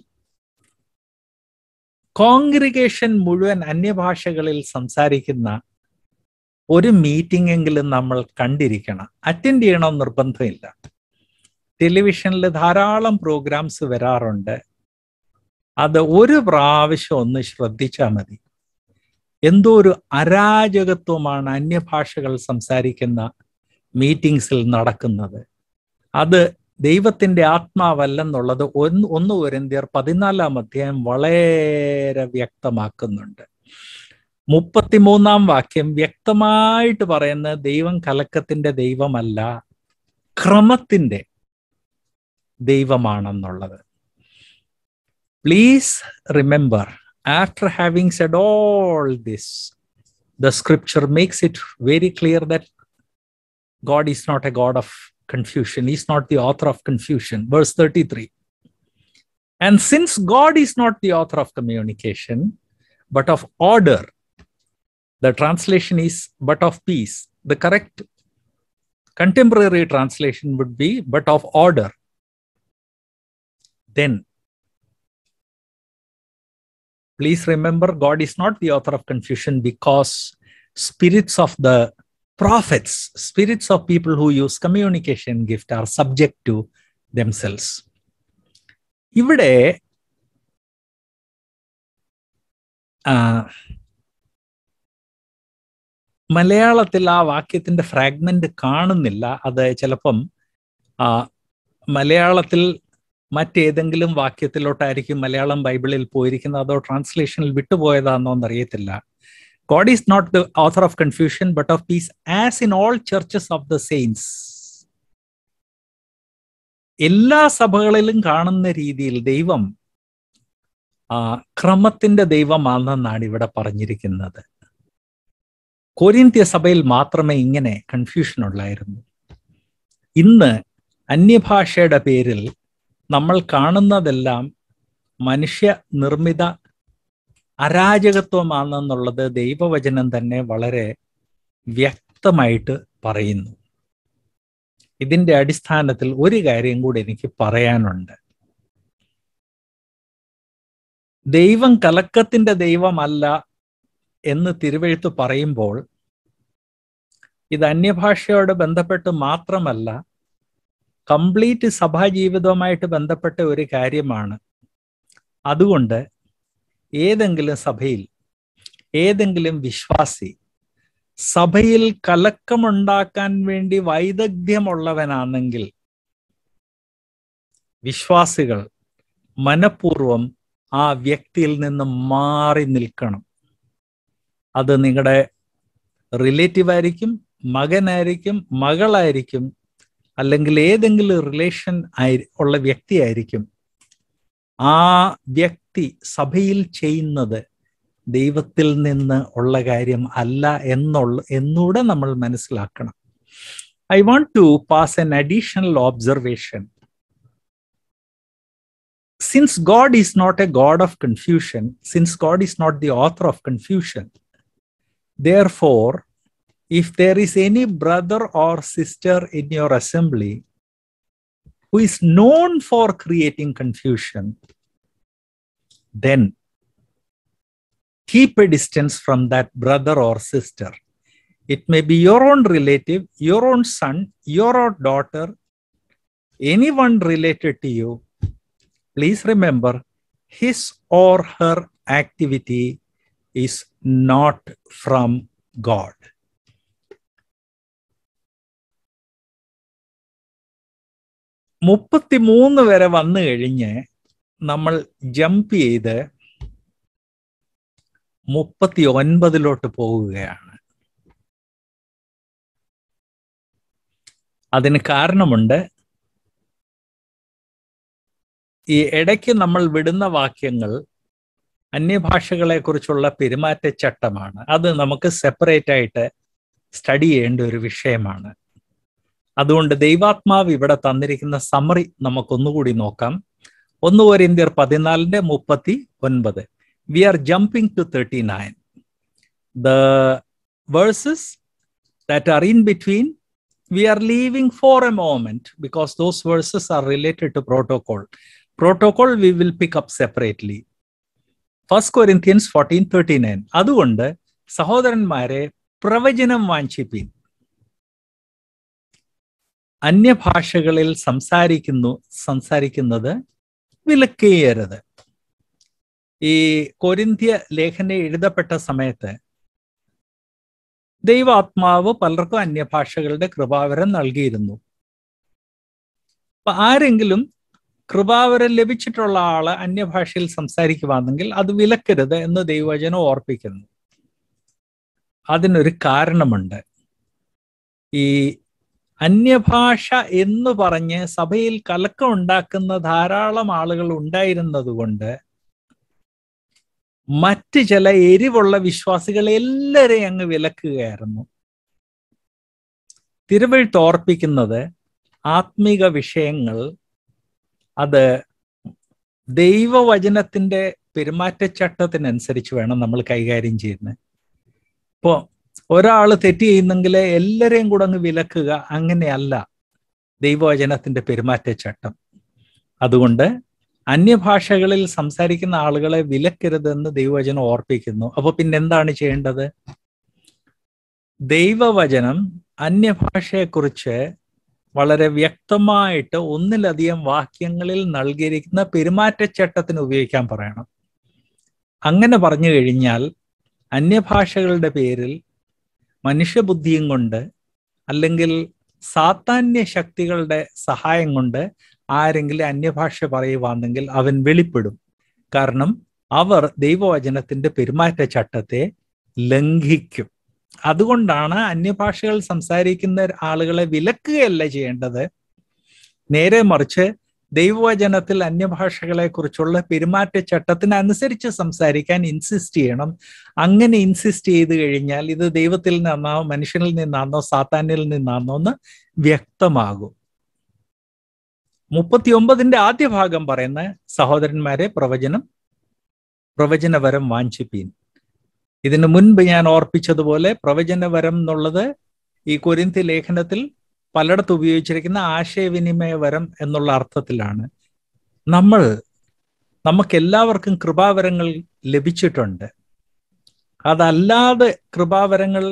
A: കോൺഗ്രിഗേഷൻ മുഴുവൻ അന്യഭാഷകളിൽ സംസാരിക്കുന്ന ഒരു മീറ്റിംഗ് എങ്കിലും നമ്മൾ കണ്ടിരിക്കണം അറ്റൻഡ് ചെയ്യണം നിർബന്ധമില്ല ടെലിവിഷനിൽ ധാരാളം പ്രോഗ്രാംസ് വരാറുണ്ട് അത് ഒരു പ്രാവശ്യം ഒന്ന് ശ്രദ്ധിച്ചാൽ മതി എന്തോ ഒരു അരാജകത്വമാണ് അന്യഭാഷകൾ സംസാരിക്കുന്ന മീറ്റിംഗ്സിൽ നടക്കുന്നത് അത് ദൈവത്തിൻ്റെ ആത്മാവല്ലെന്നുള്ളത് ഒന്ന് ഒന്ന് ഒരന്തിയർ പതിനാലാം അധ്യായം വളരെ വ്യക്തമാക്കുന്നുണ്ട് മുപ്പത്തിമൂന്നാം വാക്യം വ്യക്തമായിട്ട് പറയുന്നത് ദൈവം കലക്കത്തിൻ്റെ ദൈവമല്ല ക്രമത്തിൻ്റെ Deva manan ദൈവമാണെന്നുള്ളത് Please remember, after having said all this, the scripture makes it very clear that God is not a God of confusion. He's not the author of confusion. Verse 33. And since God is not the author of communication, but of order, the translation is but of peace. The correct contemporary translation would be but of order. then please remember god is not the author of confusion because spirits of the prophets spirits of people who use communication gift are subject to themselves ഇവിടെ മലയാളത്തിൽ ആ വാക്യത്തിന്റെ ഫ്രാഗ്മെന്റ് കാണുന്നില്ല അത് ചിലപ്പം മലയാളത്തിൽ മറ്റേതെങ്കിലും വാക്യത്തിലോട്ടായിരിക്കും മലയാളം ബൈബിളിൽ പോയിരിക്കുന്നത് അതോ ട്രാൻസ്ലേഷനിൽ വിട്ടുപോയതാണോ എന്നറിയത്തില്ല God is not the author of confusion but of peace as in all churches of the saints എല്ലാ സഭകളിലും കാണുന്ന രീതിയിൽ ദൈവം ക്രമത്തിന്റെ ദൈവമാണെന്നാണ് ഇവിടെ പറഞ്ഞിരിക്കുന്നത് കൊരിന്ത്യ സഭയിൽ മാത്രമേ ഇങ്ങനെ കൺഫ്യൂഷൻ ഉള്ളായിരുന്നു ഇന്ന് അന്യഭാഷയുടെ പേരിൽ നമ്മൾ കാണുന്നതെല്ലാം മനുഷ്യ നിർമ്മിത അരാജകത്വമാണെന്നുള്ളത് ദൈവവചനം തന്നെ വളരെ വ്യക്തമായിട്ട് പറയുന്നു ഇതിൻ്റെ അടിസ്ഥാനത്തിൽ ഒരു കാര്യം കൂടി എനിക്ക് പറയാനുണ്ട് ദൈവം കലക്കത്തിൻ്റെ ദൈവമല്ല എന്ന് തിരുവെഴുത്ത് പറയുമ്പോൾ ഇത് അന്യഭാഷയോട് ബന്ധപ്പെട്ട് മാത്രമല്ല കംപ്ലീറ്റ് സഭാജീവിതവുമായിട്ട് ബന്ധപ്പെട്ട ഒരു കാര്യമാണ് അതുകൊണ്ട് ഏതെങ്കിലും സഭയിൽ ഏതെങ്കിലും വിശ്വാസി സഭയിൽ കലക്കമുണ്ടാക്കാൻ വേണ്ടി വൈദഗ്ധ്യമുള്ളവനാണെങ്കിൽ വിശ്വാസികൾ മനഃപൂർവം ആ വ്യക്തിയിൽ നിന്ന് മാറി നിൽക്കണം അത് നിങ്ങളുടെ റിലേറ്റീവ് ആയിരിക്കും മകനായിരിക്കും മകളായിരിക്കും അല്ലെങ്കിൽ ഏതെങ്കിലും റിലേഷൻ ആയി ഉള്ള വ്യക്തിയായിരിക്കും ആ വ്യക്തി സഭയിൽ ചെയ്യുന്നത് ദൈവത്തിൽ നിന്ന് ഉള്ള കാര്യം അല്ല എന്നുള്ള എന്നൂടെ നമ്മൾ മനസ്സിലാക്കണം I want to pass an additional observation since God is not a God of confusion since God is not the author of confusion therefore if there is any brother or sister in your assembly who is known for creating confusion, then keep a distance from that brother or sister. It may be your own relative, your own son, your own daughter, anyone related to you. Please remember his or her activity is not from God. മുപ്പത്തിമൂന്ന് വരെ വന്നു കഴിഞ്ഞ് നമ്മൾ ജമ്പ് ചെയ്ത് മുപ്പത്തി ഒൻപതിലോട്ട് പോവുകയാണ് അതിന് കാരണമുണ്ട് ഈ ഇടയ്ക്ക് നമ്മൾ വിടുന്ന വാക്യങ്ങൾ അന്യഭാഷകളെക്കുറിച്ചുള്ള പെരുമാറ്റച്ചട്ടമാണ് അത് നമുക്ക് സെപ്പറേറ്റ് ആയിട്ട് സ്റ്റഡി ചെയ്യേണ്ട ഒരു വിഷയമാണ് അതുകൊണ്ട് ദൈവാത്മാവ് ഇവിടെ തന്നിരിക്കുന്ന സമറി നമുക്കൊന്നുകൂടി നോക്കാം ഒന്ന് കോരിന്ത്യർ പതിനാലിന്റെ മുപ്പത്തി ഒൻപത് we are jumping to thirty nine the verses that are in between we are leaving for a moment because those verses are related to protocol protocol we will pick up separately first Corinthians fourteen thirty nine അതുകൊണ്ട് സഹോദരന്മാരെ പ്രവചനം വാങ്ങിച്ചിപ്പീൻ അന്യഭാഷകളിൽ സംസാരിക്കുന്നു സംസാരിക്കുന്നത് വിലക്കിയരുത് ഈ കൊരിന്ത്യ ലേഖനം എഴുതപ്പെട്ട സമയത്ത് ദൈവാത്മാവ് പലർക്കും അന്യഭാഷകളുടെ കൃപാവരം നൽകിയിരുന്നു അപ്പൊ ആരെങ്കിലും കൃപാവരം ലഭിച്ചിട്ടുള്ള ആള് അന്യഭാഷയിൽ സംസാരിക്കുവാണെങ്കിൽ അത് വിലക്കരുത് എന്ന് ദൈവവചനം ഓർപ്പിക്കുന്നു അതിനൊരു കാരണമുണ്ട് ഈ അന്യഭാഷ എന്ന് പറഞ്ഞ് സഭയിൽ കലക്കം ഉണ്ടാക്കുന്ന ധാരാളം ആളുകൾ ഉണ്ടായിരുന്നതുകൊണ്ട് മറ്റ് ചില എരിവുള്ള വിശ്വാസികൾ എല്ലാവരെയും അങ്ങ് വിലക്കുകയായിരുന്നു തിരുവഴുത്ത് ഓർപ്പിക്കുന്നത് ആത്മീക വിഷയങ്ങൾ അത് ദൈവവചനത്തിന്റെ പെരുമാറ്റച്ചട്ടത്തിനനുസരിച്ച് വേണം നമ്മൾ കൈകാര്യം ചെയ്യുന്നത് ഇപ്പോ ഒരാൾ തെറ്റ് ചെയ്യുന്നെങ്കിൽ എല്ലാരെയും കൂടെ അങ്ങ് വിലക്കുക അങ്ങനെയല്ല ദൈവവചനത്തിന്റെ പെരുമാറ്റച്ചട്ടം അതുകൊണ്ട് അന്യഭാഷകളിൽ സംസാരിക്കുന്ന ആളുകളെ വിലക്കരുതെന്ന് ദൈവവചനം ഓർപ്പിക്കുന്നു അപ്പോൾ പിന്നെ എന്താണ് ചെയ്യേണ്ടത് ദൈവവചനം അന്യഭാഷയെക്കുറിച്ച് വളരെ വ്യക്തമായിട്ട് ഒന്നിലധികം വാക്യങ്ങളിൽ നൽകിയിരിക്കുന്ന പെരുമാറ്റച്ചട്ടത്തിന് ഉപയോഗിക്കാൻ പറയണം അങ്ങനെ പറഞ്ഞു കഴിഞ്ഞാൽ അന്യഭാഷകളുടെ പേരിൽ മനുഷ്യബുദ്ധിയും കൊണ്ട് അല്ലെങ്കിൽ സാത്താന്യ ശക്തികളുടെ സഹായം കൊണ്ട് ആരെങ്കിലും അന്യഭാഷ പറയുവാണെങ്കിൽ അവൻ വെളിപ്പെടും കാരണം അവർ ദൈവവചനത്തിന്റെ പെരുമാറ്റച്ചട്ടത്തെ ലംഘിക്കും അതുകൊണ്ടാണ് അന്യഭാഷകൾ സംസാരിക്കുന്ന ആളുകളെ വിലക്കുകയല്ല ചെയ്യേണ്ടത് നേരെ മറിച്ച് ദൈവവചനത്തിൽ അന്യഭാഷകളെ കുറിച്ചുള്ള പെരുമാറ്റച്ചട്ടത്തിനനുസരിച്ച് സംസാരിക്കാൻ ഇൻസിസ്റ്റ് ചെയ്യണം അങ്ങനെ ഇൻസിസ്റ്റ് ചെയ്ത് കഴിഞ്ഞാൽ ഇത് ദൈവത്തിൽ നിന്നാണോ മനുഷ്യനിൽ നിന്നാണോ സാത്താനിൽ നിന്നാണോ എന്ന് വ്യക്തമാകും ഒമ്പതിന്റെ ആദ്യ ഭാഗം പറയുന്ന സഹോദരന്മാരെ പ്രവചനം പ്രവചനവരം വാഞ്ചിപ്പീൻ ഇതിനു മുൻപ് ഞാൻ ഓർപ്പിച്ചതുപോലെ പ്രവചനവരം എന്നുള്ളത് ഈ കൊരിന്തി ലേഖനത്തിൽ പലയിടത്ത് ഉപയോഗിച്ചിരിക്കുന്ന ആശയവിനിമയവരം എന്നുള്ള അർത്ഥത്തിലാണ് നമ്മൾ നമുക്കെല്ലാവർക്കും കൃപാവരങ്ങൾ ലഭിച്ചിട്ടുണ്ട് അതല്ലാതെ കൃപാവരങ്ങൾ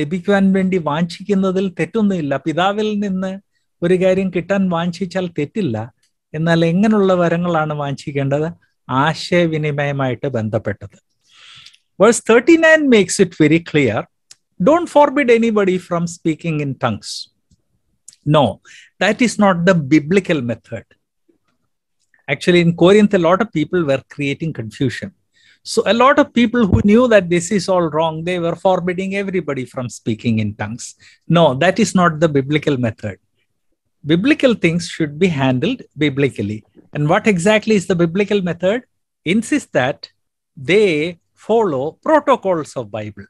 A: ലഭിക്കുവാൻ വേണ്ടി വാഞ്ചിക്കുന്നതിൽ തെറ്റൊന്നുമില്ല പിതാവിൽ നിന്ന് ഒരു കാര്യം കിട്ടാൻ വാഞ്ചിച്ചാൽ തെറ്റില്ല എന്നാൽ എങ്ങനെയുള്ള വരങ്ങളാണ് വാഞ്ചിക്കേണ്ടത് ആശയവിനിമയമായിട്ട് ബന്ധപ്പെട്ടത് verse thirty nine makes it very clear don't forbid anybody from speaking in tongues No, that is not the biblical method. Actually, in Corinth, a lot of people were creating confusion. So, a lot of people who knew that this is all wrong, they were forbidding everybody from speaking in tongues. No, that is not the biblical method. Biblical things should be handled biblically. And what exactly is the biblical method? Insist that they follow protocols of Bible.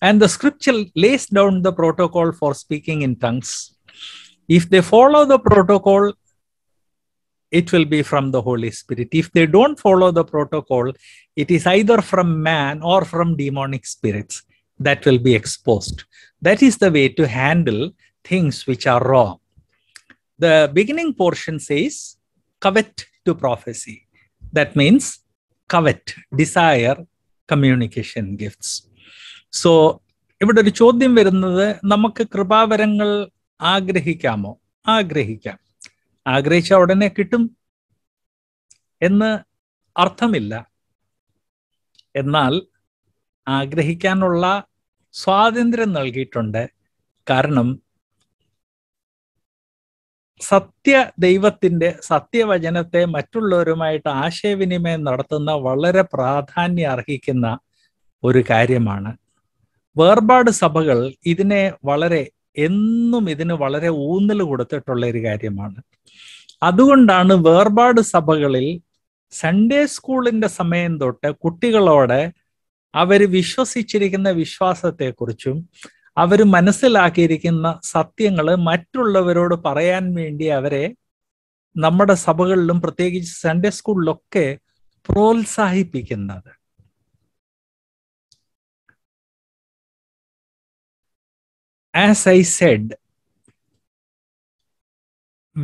A: And the scripture lays down the protocol for speaking in tongues if they follow the protocol, it will be from the Holy Spirit. If they don't follow the protocol, it is either from man or from demonic spirits that will be exposed. That is the way to handle things which are wrong. The beginning portion says, covet to prophecy. That means covet, desire, communication gifts so ഇവിടെ ഒരു ചോദ്യം വരുന്നത് നമുക്ക് കൃപാവരങ്ങൾ ആഗ്രഹിക്കാമോ ആഗ്രഹിക്കാം ആഗ്രഹിച്ച ഉടനെ കിട്ടും എന്ന് അർത്ഥമില്ല എന്നാൽ ആഗ്രഹിക്കാനുള്ള സ്വാതന്ത്ര്യം നൽകിയിട്ടുണ്ട് കാരണം സത്യ ദൈവത്തിൻ്റെ സത്യവചനത്തെ മറ്റുള്ളവരുമായിട്ട് ആശയവിനിമയം നടത്തുന്ന വളരെ പ്രാധാന്യം അർഹിക്കുന്ന ഒരു കാര്യമാണ് വേർപാട് സഭകൾ ഇതിനെ വളരെ എന്നും ഇതിന് വളരെ ഊന്നൽ കൊടുത്തിട്ടുള്ള ഒരു കാര്യമാണ് അതുകൊണ്ടാണ് വേർപാട് സഭകളിൽ സൺഡേ സ്കൂളിന്റെ സമയം തൊട്ട് കുട്ടികളോട് അവർ വിശ്വസിച്ചിരിക്കുന്ന വിശ്വാസത്തെക്കുറിച്ചും അവർ മനസ്സിലാക്കിയിരിക്കുന്ന സത്യങ്ങൾ മറ്റുള്ളവരോട് പറയാൻ വേണ്ടി അവരെ നമ്മുടെ സഭകളിലും പ്രത്യേകിച്ച് സൺഡേ സ്കൂളിലൊക്കെ പ്രോത്സാഹിപ്പിക്കുന്നത് as I said,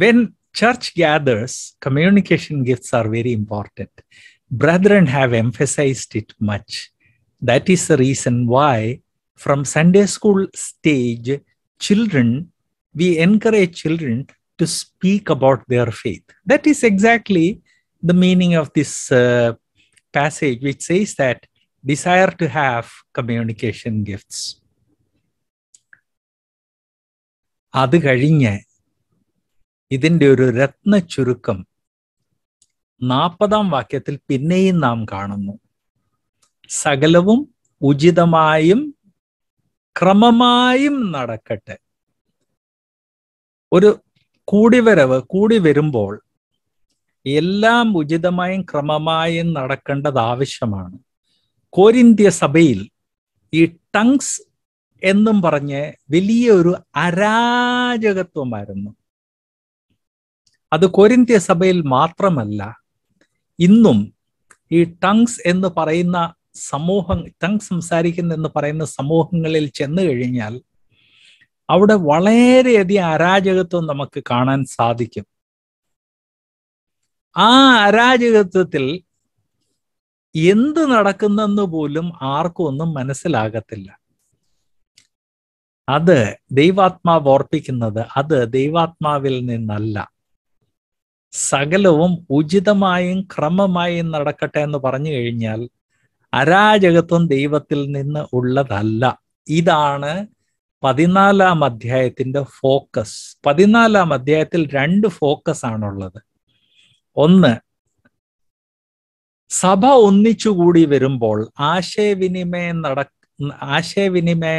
A: when church gathers, communication gifts are very important. Brethren have emphasized it much. That is the reason why, from Sunday school stage, children, we encourage children to speak about their faith. That is exactly the meaning of this uh, passage, which says that desire to have communication gifts. അത് കഴിഞ്ഞ് ഇതിൻ്റെ ഒരു രത്ന ചുരുക്കം നാൽപ്പതാം വാക്യത്തിൽ പിന്നെയും നാം കാണുന്നു സകലവും ഉചിതമായും ക്രമമായും നടക്കട്ടെ ഒരു കൂടിവരവ് കൂടി വരുമ്പോൾ എല്ലാം ഉചിതമായും ക്രമമായും നടക്കേണ്ടത് ആവശ്യമാണ് കോരിന്ത്യ സഭയിൽ ഈ ടങ്സ് എന്നും പറഞ്ഞ് വലിയ ഒരു അരാജകത്വമായിരുന്നു അത് കൊരിന്ത്യ സഭയിൽ മാത്രമല്ല ഇന്നും ഈ ടങ്സ് എന്ന് പറയുന്ന സമൂഹം ടങ് സംസാരിക്കുന്ന എന്ന് പറയുന്ന സമൂഹങ്ങളിൽ ചെന്നു കഴിഞ്ഞാൽ അവിടെ വളരെയധികം അരാജകത്വം നമുക്ക് കാണാൻ സാധിക്കും ആ അരാജകത്വത്തിൽ എന്ത് നടക്കുന്നെന്ന് പോലും ആർക്കും ഒന്നും മനസ്സിലാകത്തില്ല അത് ദൈവാത്മാവ് ഓർപ്പിക്കുന്നത് അത് ദൈവാത്മാവിൽ നിന്നല്ല സകലവും ഉചിതമായും ക്രമമായും നടക്കട്ടെ എന്ന് പറഞ്ഞു കഴിഞ്ഞാൽ അരാജകത്വം ദൈവത്തിൽ നിന്ന് ഉള്ളതല്ല ഇതാണ് പതിനാലാം അധ്യായത്തിന്റെ ഫോക്കസ് പതിനാലാം അധ്യായത്തിൽ രണ്ട് ഫോക്കസ് ആണുള്ളത് ഒന്ന് സഭ ഒന്നിച്ചുകൂടി വരുമ്പോൾ ആശയവിനിമയം നട ആശയവിനിമയ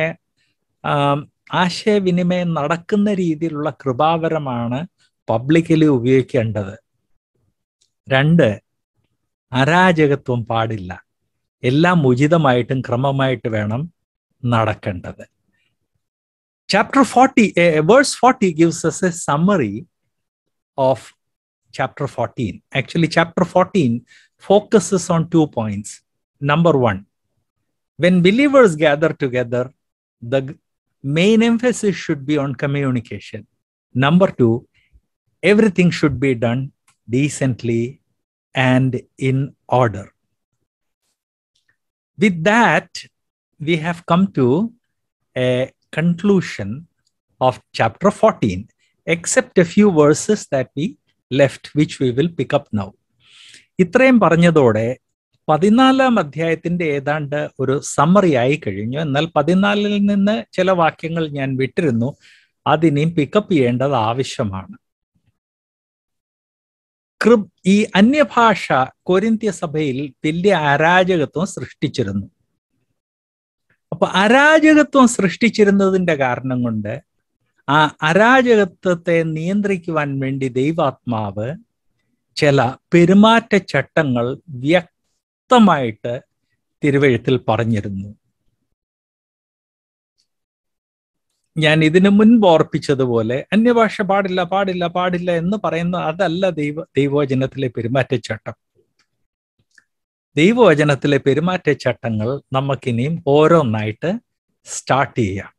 A: ആശയവിനിമയം നടക്കുന്ന രീതിയിലുള്ള കൃപാവരമാണ് പബ്ലിക്കലി ഉപയോഗിക്കേണ്ടത് രണ്ട് അരാജകത്വം പാടില്ല എല്ലാം ഉചിതമായിട്ടും ക്രമമായിട്ട് വേണം നടക്കേണ്ടത് chapter forty verse forty gives us a summary of chapter fourteen actually chapter fourteen focuses on two points number one when believers gather together the main emphasis should be on communication. Number two, everything should be done decently and in order. With that, we have come to a conclusion of chapter 14, except a few verses that we left, which we will pick up now. ഇത്രയും പറഞ്ഞതോടെ പതിനാലാം അധ്യായത്തിന്റെ ഏതാണ്ട് ഒരു സമ്മറി ആയി കഴിഞ്ഞു എന്നാൽ പതിനാലിൽ നിന്ന് ചില വാക്യങ്ങൾ ഞാൻ വിട്ടിരുന്നു അതിനെയും പിക്കപ്പ് ചെയ്യേണ്ടത് ആവശ്യമാണ് കൃപ് ഈ അന്യഭാഷ കൊരിന്ത്യ സഭയിൽ വലിയ അരാജകത്വം സൃഷ്ടിച്ചിരുന്നു അപ്പൊ അരാജകത്വം സൃഷ്ടിച്ചിരുന്നതിന്റെ കാരണം കൊണ്ട് ആ അരാജകത്വത്തെ നിയന്ത്രിക്കുവാൻ വേണ്ടി ദൈവാത്മാവ് ചില പെരുമാറ്റച്ചട്ടങ്ങൾ വ്യക്ത വ്യക്തമായിട്ട് തിരുവഴുത്തിൽ പറഞ്ഞിരുന്നു ഞാൻ ഇതിനു മുൻപ് ഓർപ്പിച്ചതുപോലെ അന്യഭാഷ പാടില്ല പാടില്ല പാടില്ല എന്ന് പറയുന്ന അതല്ല ദൈവ ദൈവവചനത്തിലെ പെരുമാറ്റച്ചട്ടം ദൈവവചനത്തിലെ പെരുമാറ്റച്ചട്ടങ്ങൾ നമുക്കിനിയും ഓരോന്നായിട്ട് സ്റ്റാർട്ട് ചെയ്യാം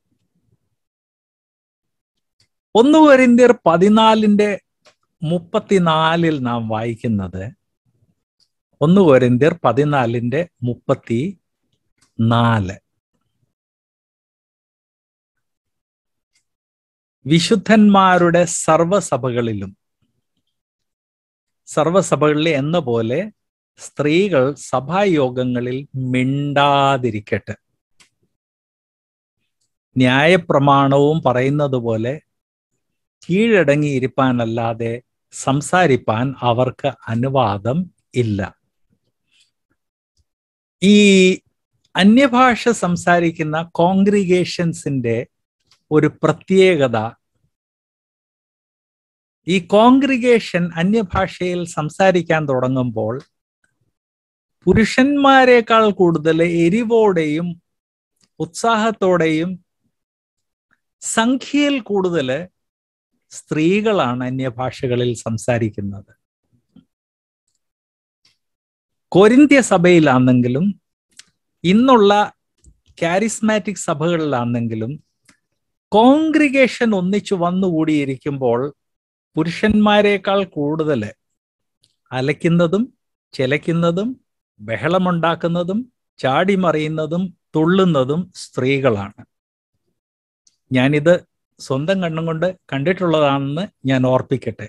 A: ഒന്ന് പതിനാലിന്റെ മുപ്പത്തിനാലിൽ നാം വായിക്കുന്നത് ഒന്ന് കോരിന്തിർ പതിനാലിന്റെ മുപ്പത്തി നാല് വിശുദ്ധന്മാരുടെ സർവസഭകളിലും സർവസഭകളിൽ എന്ന പോലെ സ്ത്രീകൾ സഭായോഗങ്ങളിൽ മിണ്ടാതിരിക്കട്ടെ ന്യായപ്രമാണവും പറയുന്നത് പോലെ കീഴടങ്ങിയിരിപ്പാനല്ലാതെ സംസാരിപ്പാൻ അവർക്ക് അനുവാദം ഇല്ല ഈ അന്യഭാഷ സംസാരിക്കുന്ന കോൺഗ്രിഗേഷൻസിന്റെ ഒരു പ്രത്യേകത ഈ കോൺഗ്രിഗേഷൻ അന്യഭാഷയിൽ സംസാരിക്കാൻ തുടങ്ങുമ്പോൾ പുരുഷന്മാരെക്കാൾ കൂടുതൽ എരിവോടെയും ഉത്സാഹത്തോടെയും സംഖ്യയിൽ കൂടുതൽ സ്ത്രീകളാണ് അന്യഭാഷകളിൽ സംസാരിക്കുന്നത് കൊരിന്ത്യ സഭയിലാണെങ്കിലും ഇന്നുള്ള കാരിസ്മാറ്റിക് സഭകളിലാണെങ്കിലും കോൺഗ്രിഗേഷൻ ഒന്നിച്ചു വന്നുകൂടിയിരിക്കുമ്പോൾ പുരുഷന്മാരെക്കാൾ കൂടുതൽ അലയ്ക്കുന്നതും ചിലയ്ക്കുന്നതും ബഹളമുണ്ടാക്കുന്നതും ചാടിമറിയുന്നതും തുള്ളുന്നതും സ്ത്രീകളാണ് ഞാനിത് സ്വന്തം കണ്ണും കൊണ്ട് കണ്ടിട്ടുള്ളതാണെന്ന് ഞാൻ ഓർപ്പിക്കട്ടെ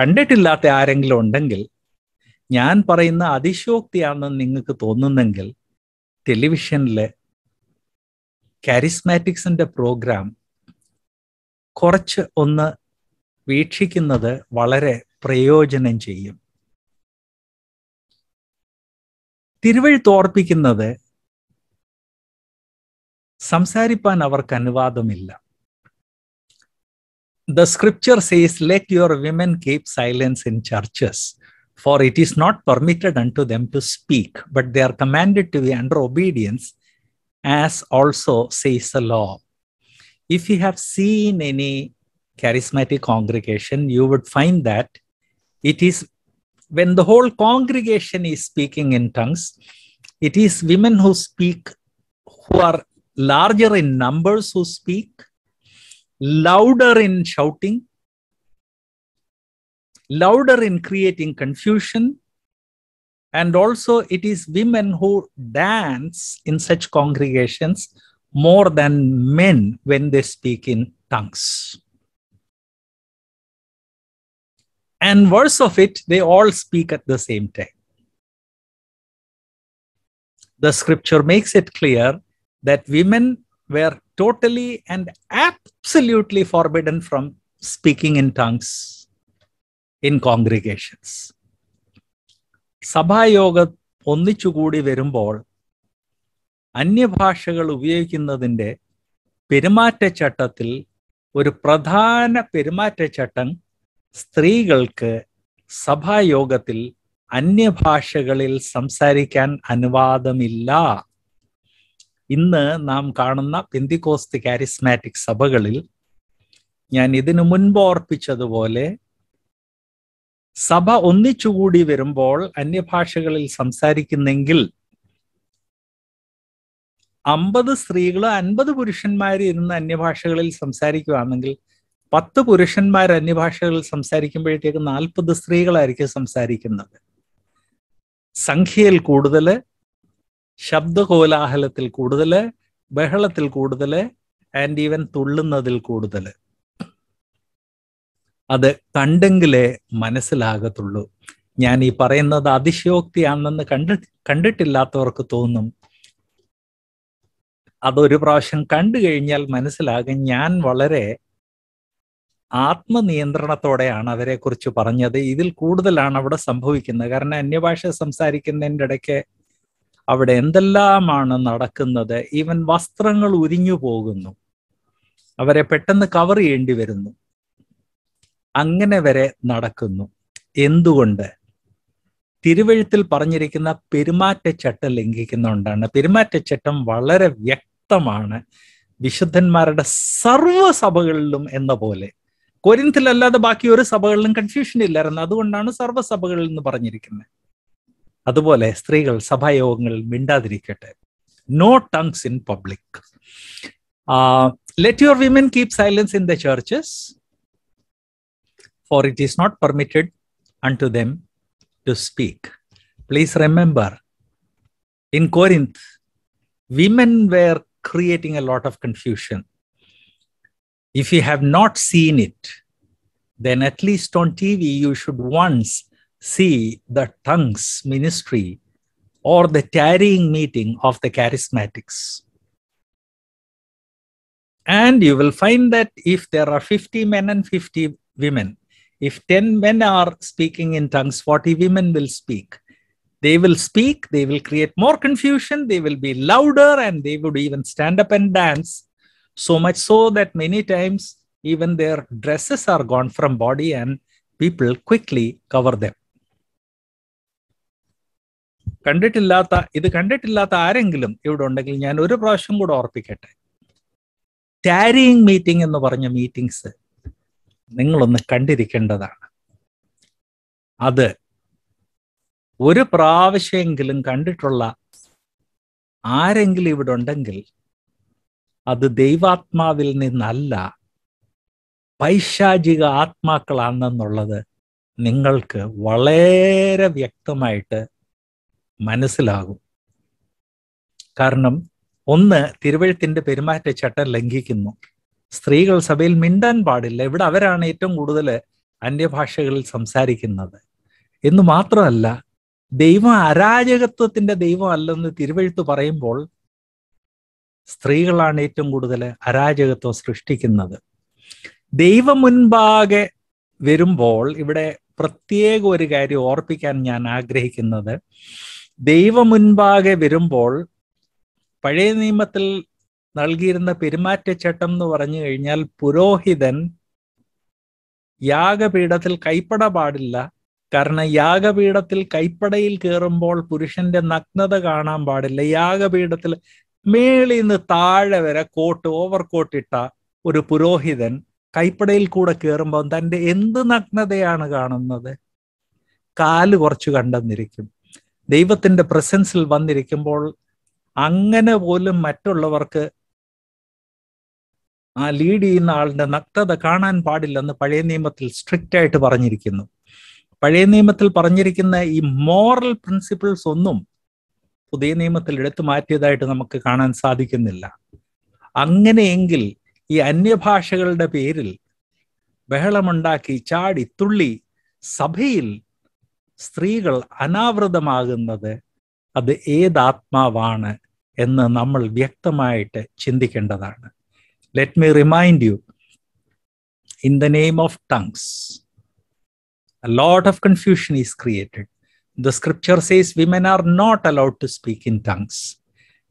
A: കണ്ടിട്ടില്ലാത്ത ആരെങ്കിലും ഉണ്ടെങ്കിൽ ഞാൻ പറയുന്ന അതിശോക്തിയാണെന്ന് നിങ്ങൾക്ക് തോന്നുന്നെങ്കിൽ ടെലിവിഷനിലെ കാരിസ്മാറ്റിക്സിൻ്റെ പ്രോഗ്രാം കുറച്ച് ഒന്ന് വീക്ഷിക്കുന്നത് വളരെ പ്രയോജനം ചെയ്യും തിരുവഴുത്തോർപ്പിക്കുന്നത് സംസാരിപ്പാൻ അവർക്ക് അനുവാദമില്ല the scripture says let your women keep silence in churches For it is not permitted unto them to speak, but they are commanded to be under obedience, as also says the law. If you have seen any charismatic congregation, you would find that it is when the whole congregation is speaking in tongues, it is women who speak, who are larger in numbers who speak, louder in shouting, louder in creating confusion. And also, it is women who dance in such congregations more than men when they speak in tongues. And worse of it, they all speak at the same time. The scripture makes it clear that women were totally and absolutely forbidden from speaking in tongues. In congregations സഭായോഗ ഒന്നിച്ചുകൂടി വരുമ്പോൾ അന്യഭാഷകൾ ഉപയോഗിക്കുന്നതിൻ്റെ പെരുമാറ്റച്ചട്ടത്തിൽ ഒരു പ്രധാന പെരുമാറ്റച്ചട്ടം സ്ത്രീകൾക്ക് സഭായോഗത്തിൽ അന്യഭാഷകളിൽ സംസാരിക്കാൻ അനുവാദമില്ല ഇന്ന് നാം കാണുന്ന പെന്തിക്കോസ്ത് കാരിസ്മാറ്റിക് സഭകളിൽ ഞാൻ ഇതിനു മുൻപ് ഓർപ്പിച്ചതുപോലെ സഭ ഒന്നിച്ചുകൂടി വരുമ്പോൾ അന്യഭാഷകളിൽ സംസാരിക്കുന്നെങ്കിൽ അമ്പത് സ്ത്രീകളോ അൻപത് പുരുഷന്മാർ ഇരുന്ന് അന്യഭാഷകളിൽ സംസാരിക്കുകയാണെങ്കിൽ പത്ത് പുരുഷന്മാർ അന്യഭാഷകളിൽ സംസാരിക്കുമ്പോഴത്തേക്ക് നാൽപ്പത് സ്ത്രീകളായിരിക്കും സംസാരിക്കുന്നത് സംഖ്യയിൽ കൂടുതൽ ശബ്ദകോലാഹലത്തിൽ കൂടുതല് ബഹളത്തിൽ കൂടുതല് ആൻഡ് ഈവൻ തുള്ളുന്നതിൽ കൂടുതല് അത് കണ്ടെങ്കിലേ മനസ്സിലാകത്തുള്ളൂ ഞാൻ ഈ പറയുന്നത് അതിശയോക്തിയാണെന്ന് കണ്ടി കണ്ടിട്ടില്ലാത്തവർക്ക് തോന്നും അതൊരു പ്രാവശ്യം കണ്ടു കഴിഞ്ഞാൽ മനസ്സിലാകും ഞാൻ വളരെ ആത്മനിയന്ത്രണത്തോടെയാണ് അവരെക്കുറിച്ച് പറഞ്ഞത് ഇതിൽ കൂടുതലാണ് അവിടെ സംഭവിക്കുന്നത് കാരണം അന്യഭാഷ സംസാരിക്കുന്നതിൻ്റെ ഇടയ്ക്ക് അവിടെ എന്തെല്ലാമാണ് നടക്കുന്നത് ഈവൻ വസ്ത്രങ്ങൾ ഉരിഞ്ഞു പോകുന്നു അവരെ പെട്ടെന്ന് കവർ ചെയ്യേണ്ടി വരുന്നു അങ്ങനെ വരെ നടക്കുന്നു എന്തുകൊണ്ട് തിരുവഴുത്തിൽ പറഞ്ഞിരിക്കുന്ന പെരുമാറ്റച്ചട്ടം ലംഘിക്കുന്നതുകൊണ്ടാണ് പെരുമാറ്റച്ചട്ടം വളരെ വ്യക്തമാണ് വിശുദ്ധന്മാരുടെ സർവ്വ സഭകളിലും എന്ന പോലെ കൊരിന്തിലല്ലാതെ ബാക്കി ഒരു സഭകളിലും കൺഫ്യൂഷൻ ഇല്ലായിരുന്നു അതുകൊണ്ടാണ് സർവ്വസഭകളിൽ എന്ന് പറഞ്ഞിരിക്കുന്നത് അതുപോലെ സ്ത്രീകൾ സഭായോഗങ്ങൾ മിണ്ടാതിരിക്കട്ടെ no tongues in public let your women keep silence in the churches for it is not permitted unto them to speak. Please remember, in Corinth, women were creating a lot of confusion. If you have not seen it, then at least on TV, you should once see the tongues ministry or the tarrying meeting of the charismatics. And you will find that if there are 50 men and 50 women, if 10 men are speaking in tongues, 40 women will speak. They will speak, they will create more confusion, they will be louder, and they would even stand up and dance. So much so that many times even their dresses are gone from body and people quickly cover them. കണ്ടിട്ടില്ലാത്ത ഇത് കണ്ടിട്ടില്ലാത്ത ആരെങ്കിലും ഇവിടെ ഉണ്ടെങ്കിൽ ഞാൻ ഒരു പ്രാവശ്യം കൂടെ ഓർപ്പിക്കട്ടെ ടാരിങ് മീറ്റിംഗ് എന്ന് പറഞ്ഞ മീറ്റിംഗ്സ് നിങ്ങളൊന്ന് കണ്ടിരിക്കേണ്ടതാണ് അത് ഒരു പ്രാവശ്യമെങ്കിലും കണ്ടിട്ടുള്ള ആരെങ്കിലും ഇവിടെ ഉണ്ടെങ്കിൽ അത് ദൈവാത്മാവിൽ നിന്നല്ല പൈശാചിക ആത്മാക്കളാണെന്നുള്ളത് നിങ്ങൾക്ക് വളരെ വ്യക്തമായിട്ട് മനസ്സിലാകും കാരണം ഒന്ന് തിരുവഴുത്തിന്റെ പെരുമാറ്റച്ചട്ടം ലംഘിക്കുന്നു സ്ത്രീകൾ സഭയിൽ മിണ്ടാൻ പാടില്ല ഇവിടെ അവരാണ് ഏറ്റവും കൂടുതൽ അന്യഭാഷകളിൽ സംസാരിക്കുന്നത് എന്ന് മാത്രമല്ല ദൈവം അരാജകത്വത്തിന്റെ ദൈവം അല്ലെന്ന് തിരുവഴുത്ത് പറയുമ്പോൾ സ്ത്രീകളാണ് ഏറ്റവും കൂടുതൽ അരാജകത്വം സൃഷ്ടിക്കുന്നത് ദൈവം മുൻപാകെ വരുമ്പോൾ ഇവിടെ പ്രത്യേക ഒരു കാര്യം ഓർപ്പിക്കാൻ ഞാൻ ആഗ്രഹിക്കുന്നത് ദൈവം മുൻപാകെ വരുമ്പോൾ പഴയ നിയമത്തിൽ നൽകിയിരുന്ന പെരുമാറ്റച്ചട്ടം എന്ന് പറഞ്ഞു കഴിഞ്ഞാൽ പുരോഹിതൻ യാഗപീഠത്തിൽ കൈപ്പട പാടില്ല കാരണം യാഗപീഠത്തിൽ കൈപ്പടയിൽ കയറുമ്പോൾ പുരുഷന്റെ നഗ്നത കാണാൻ പാടില്ല യാഗപീഠത്തിൽ മേളിൽ നിന്ന് താഴെ വരെ കോട്ട് ഓവർ ഇട്ട ഒരു പുരോഹിതൻ കൈപ്പടയിൽ കൂടെ കയറുമ്പോൾ തൻ്റെ എന്ത് നഗ്നതയാണ് കാണുന്നത് കാല് കുറച്ച് കണ്ടെന്നിരിക്കും ദൈവത്തിന്റെ പ്രസൻസിൽ വന്നിരിക്കുമ്പോൾ അങ്ങനെ പോലും മറ്റുള്ളവർക്ക് ആ ലീഡ് ചെയ്യുന്ന ആളുടെ നഗ്നത കാണാൻ പാടില്ലെന്ന് പഴയ നിയമത്തിൽ സ്ട്രിക്റ്റ് ആയിട്ട് പറഞ്ഞിരിക്കുന്നു പഴയ നിയമത്തിൽ പറഞ്ഞിരിക്കുന്ന ഈ മോറൽ പ്രിൻസിപ്പിൾസ് ഒന്നും പുതിയ നിയമത്തിൽ എടുത്തു മാറ്റിയതായിട്ട് നമുക്ക് കാണാൻ സാധിക്കുന്നില്ല അങ്ങനെയെങ്കിൽ ഈ അന്യഭാഷകളുടെ പേരിൽ ബഹളമുണ്ടാക്കി ചാടി തുള്ളി സഭയിൽ സ്ത്രീകൾ അനാവൃതമാകുന്നത് അത് ഏതാത്മാവാണ് എന്ന് നമ്മൾ വ്യക്തമായിട്ട് ചിന്തിക്കേണ്ടതാണ് Let me remind you, in the name of tongues, a lot of confusion is created. The scripture says women are not allowed to speak in tongues,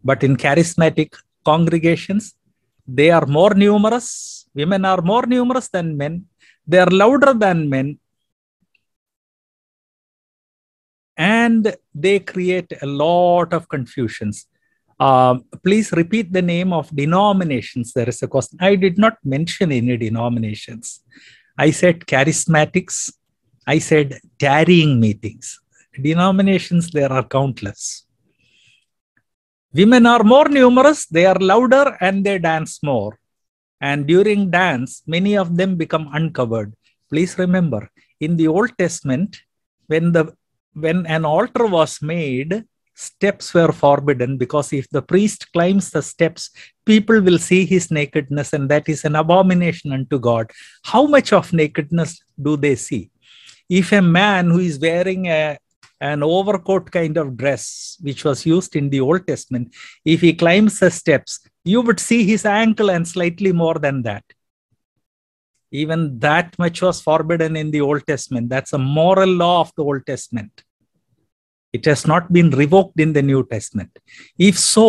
A: but in charismatic congregations, they are more numerous. Women are more numerous than men. They are louder than men. And they create a lot of confusions um, please repeat the name of denominations. There is a question. I did not mention any denominations. I said charismatics. I said tarrying meetings. Denominations, there are countless. Women are more numerous, they are louder, and they dance more. And during dance, many of them become uncovered. Please remember, in the Old Testament, when the when an altar was made, steps were forbidden because if the priest climbs the steps, people will see his nakedness, and that is an abomination unto God. How much of nakedness do they see? If a man who is wearing a an overcoat kind of dress, which was used in the Old Testament, if he climbs the steps, you would see his ankle and slightly more than that. Even that much was forbidden in the Old Testament. That's a moral law of the Old Testament it has not been revoked in the New Testament. If so,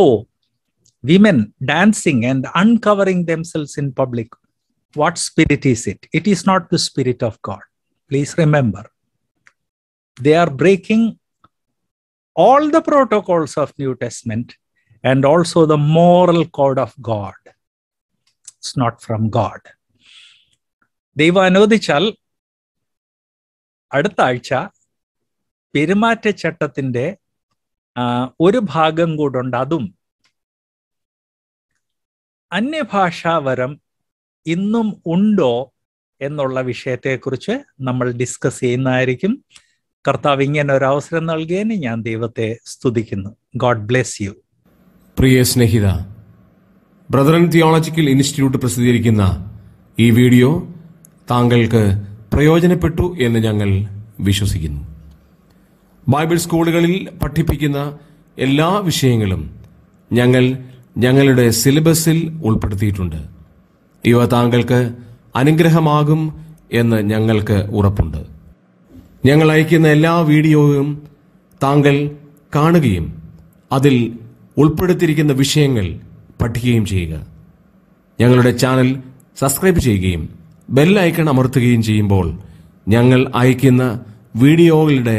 A: women dancing and uncovering themselves in public, what spirit is it? It is not the spirit of God. Please remember, they are breaking all the protocols of New Testament and also the moral code of God. It's not from God. ദൈവം അനുവദിച്ചാൽ അടുത്ത ആഴ്ച പെരുമാറ്റച്ചട്ടത്തിന്റെ ഒരു ഭാഗം കൂടുണ്ട് അതും അന്യഭാഷാവരം ഇന്നും ഉണ്ടോ എന്നുള്ള വിഷയത്തെക്കുറിച്ച് നമ്മൾ ഡിസ്കസ് ചെയ്യുന്നതായിരിക്കും കർത്താവ് ഇങ്ങനെ ഒരു അവസരം നൽകിയതിന് ഞാൻ ദൈവത്തെ സ്തുതിക്കുന്നു ഗോഡ് ബ്ലെസ് യു
B: പ്രിയ സ്നേഹിത ആൻഡ് തിയോളജിക്കൽ ഇൻസ്റ്റിറ്റ്യൂട്ട് പ്രസിദ്ധീകരിക്കുന്ന ഈ വീഡിയോ താങ്കൾക്ക് പ്രയോജനപ്പെട്ടു എന്ന് ഞങ്ങൾ വിശ്വസിക്കുന്നു ബൈബിൾ സ്കൂളുകളിൽ പഠിപ്പിക്കുന്ന എല്ലാ വിഷയങ്ങളും ഞങ്ങൾ ഞങ്ങളുടെ സിലബസിൽ ഉൾപ്പെടുത്തിയിട്ടുണ്ട് ഇവ താങ്കൾക്ക് അനുഗ്രഹമാകും എന്ന് ഞങ്ങൾക്ക് ഉറപ്പുണ്ട് ഞങ്ങൾ അയക്കുന്ന എല്ലാ വീഡിയോയും താങ്കൾ കാണുകയും അതിൽ ഉൾപ്പെടുത്തിയിരിക്കുന്ന വിഷയങ്ങൾ പഠിക്കുകയും ചെയ്യുക ഞങ്ങളുടെ ചാനൽ സബ്സ്ക്രൈബ് ചെയ്യുകയും ബെൽ ഐക്കൺ അമർത്തുകയും ചെയ്യുമ്പോൾ ഞങ്ങൾ അയക്കുന്ന വീഡിയോകളുടെ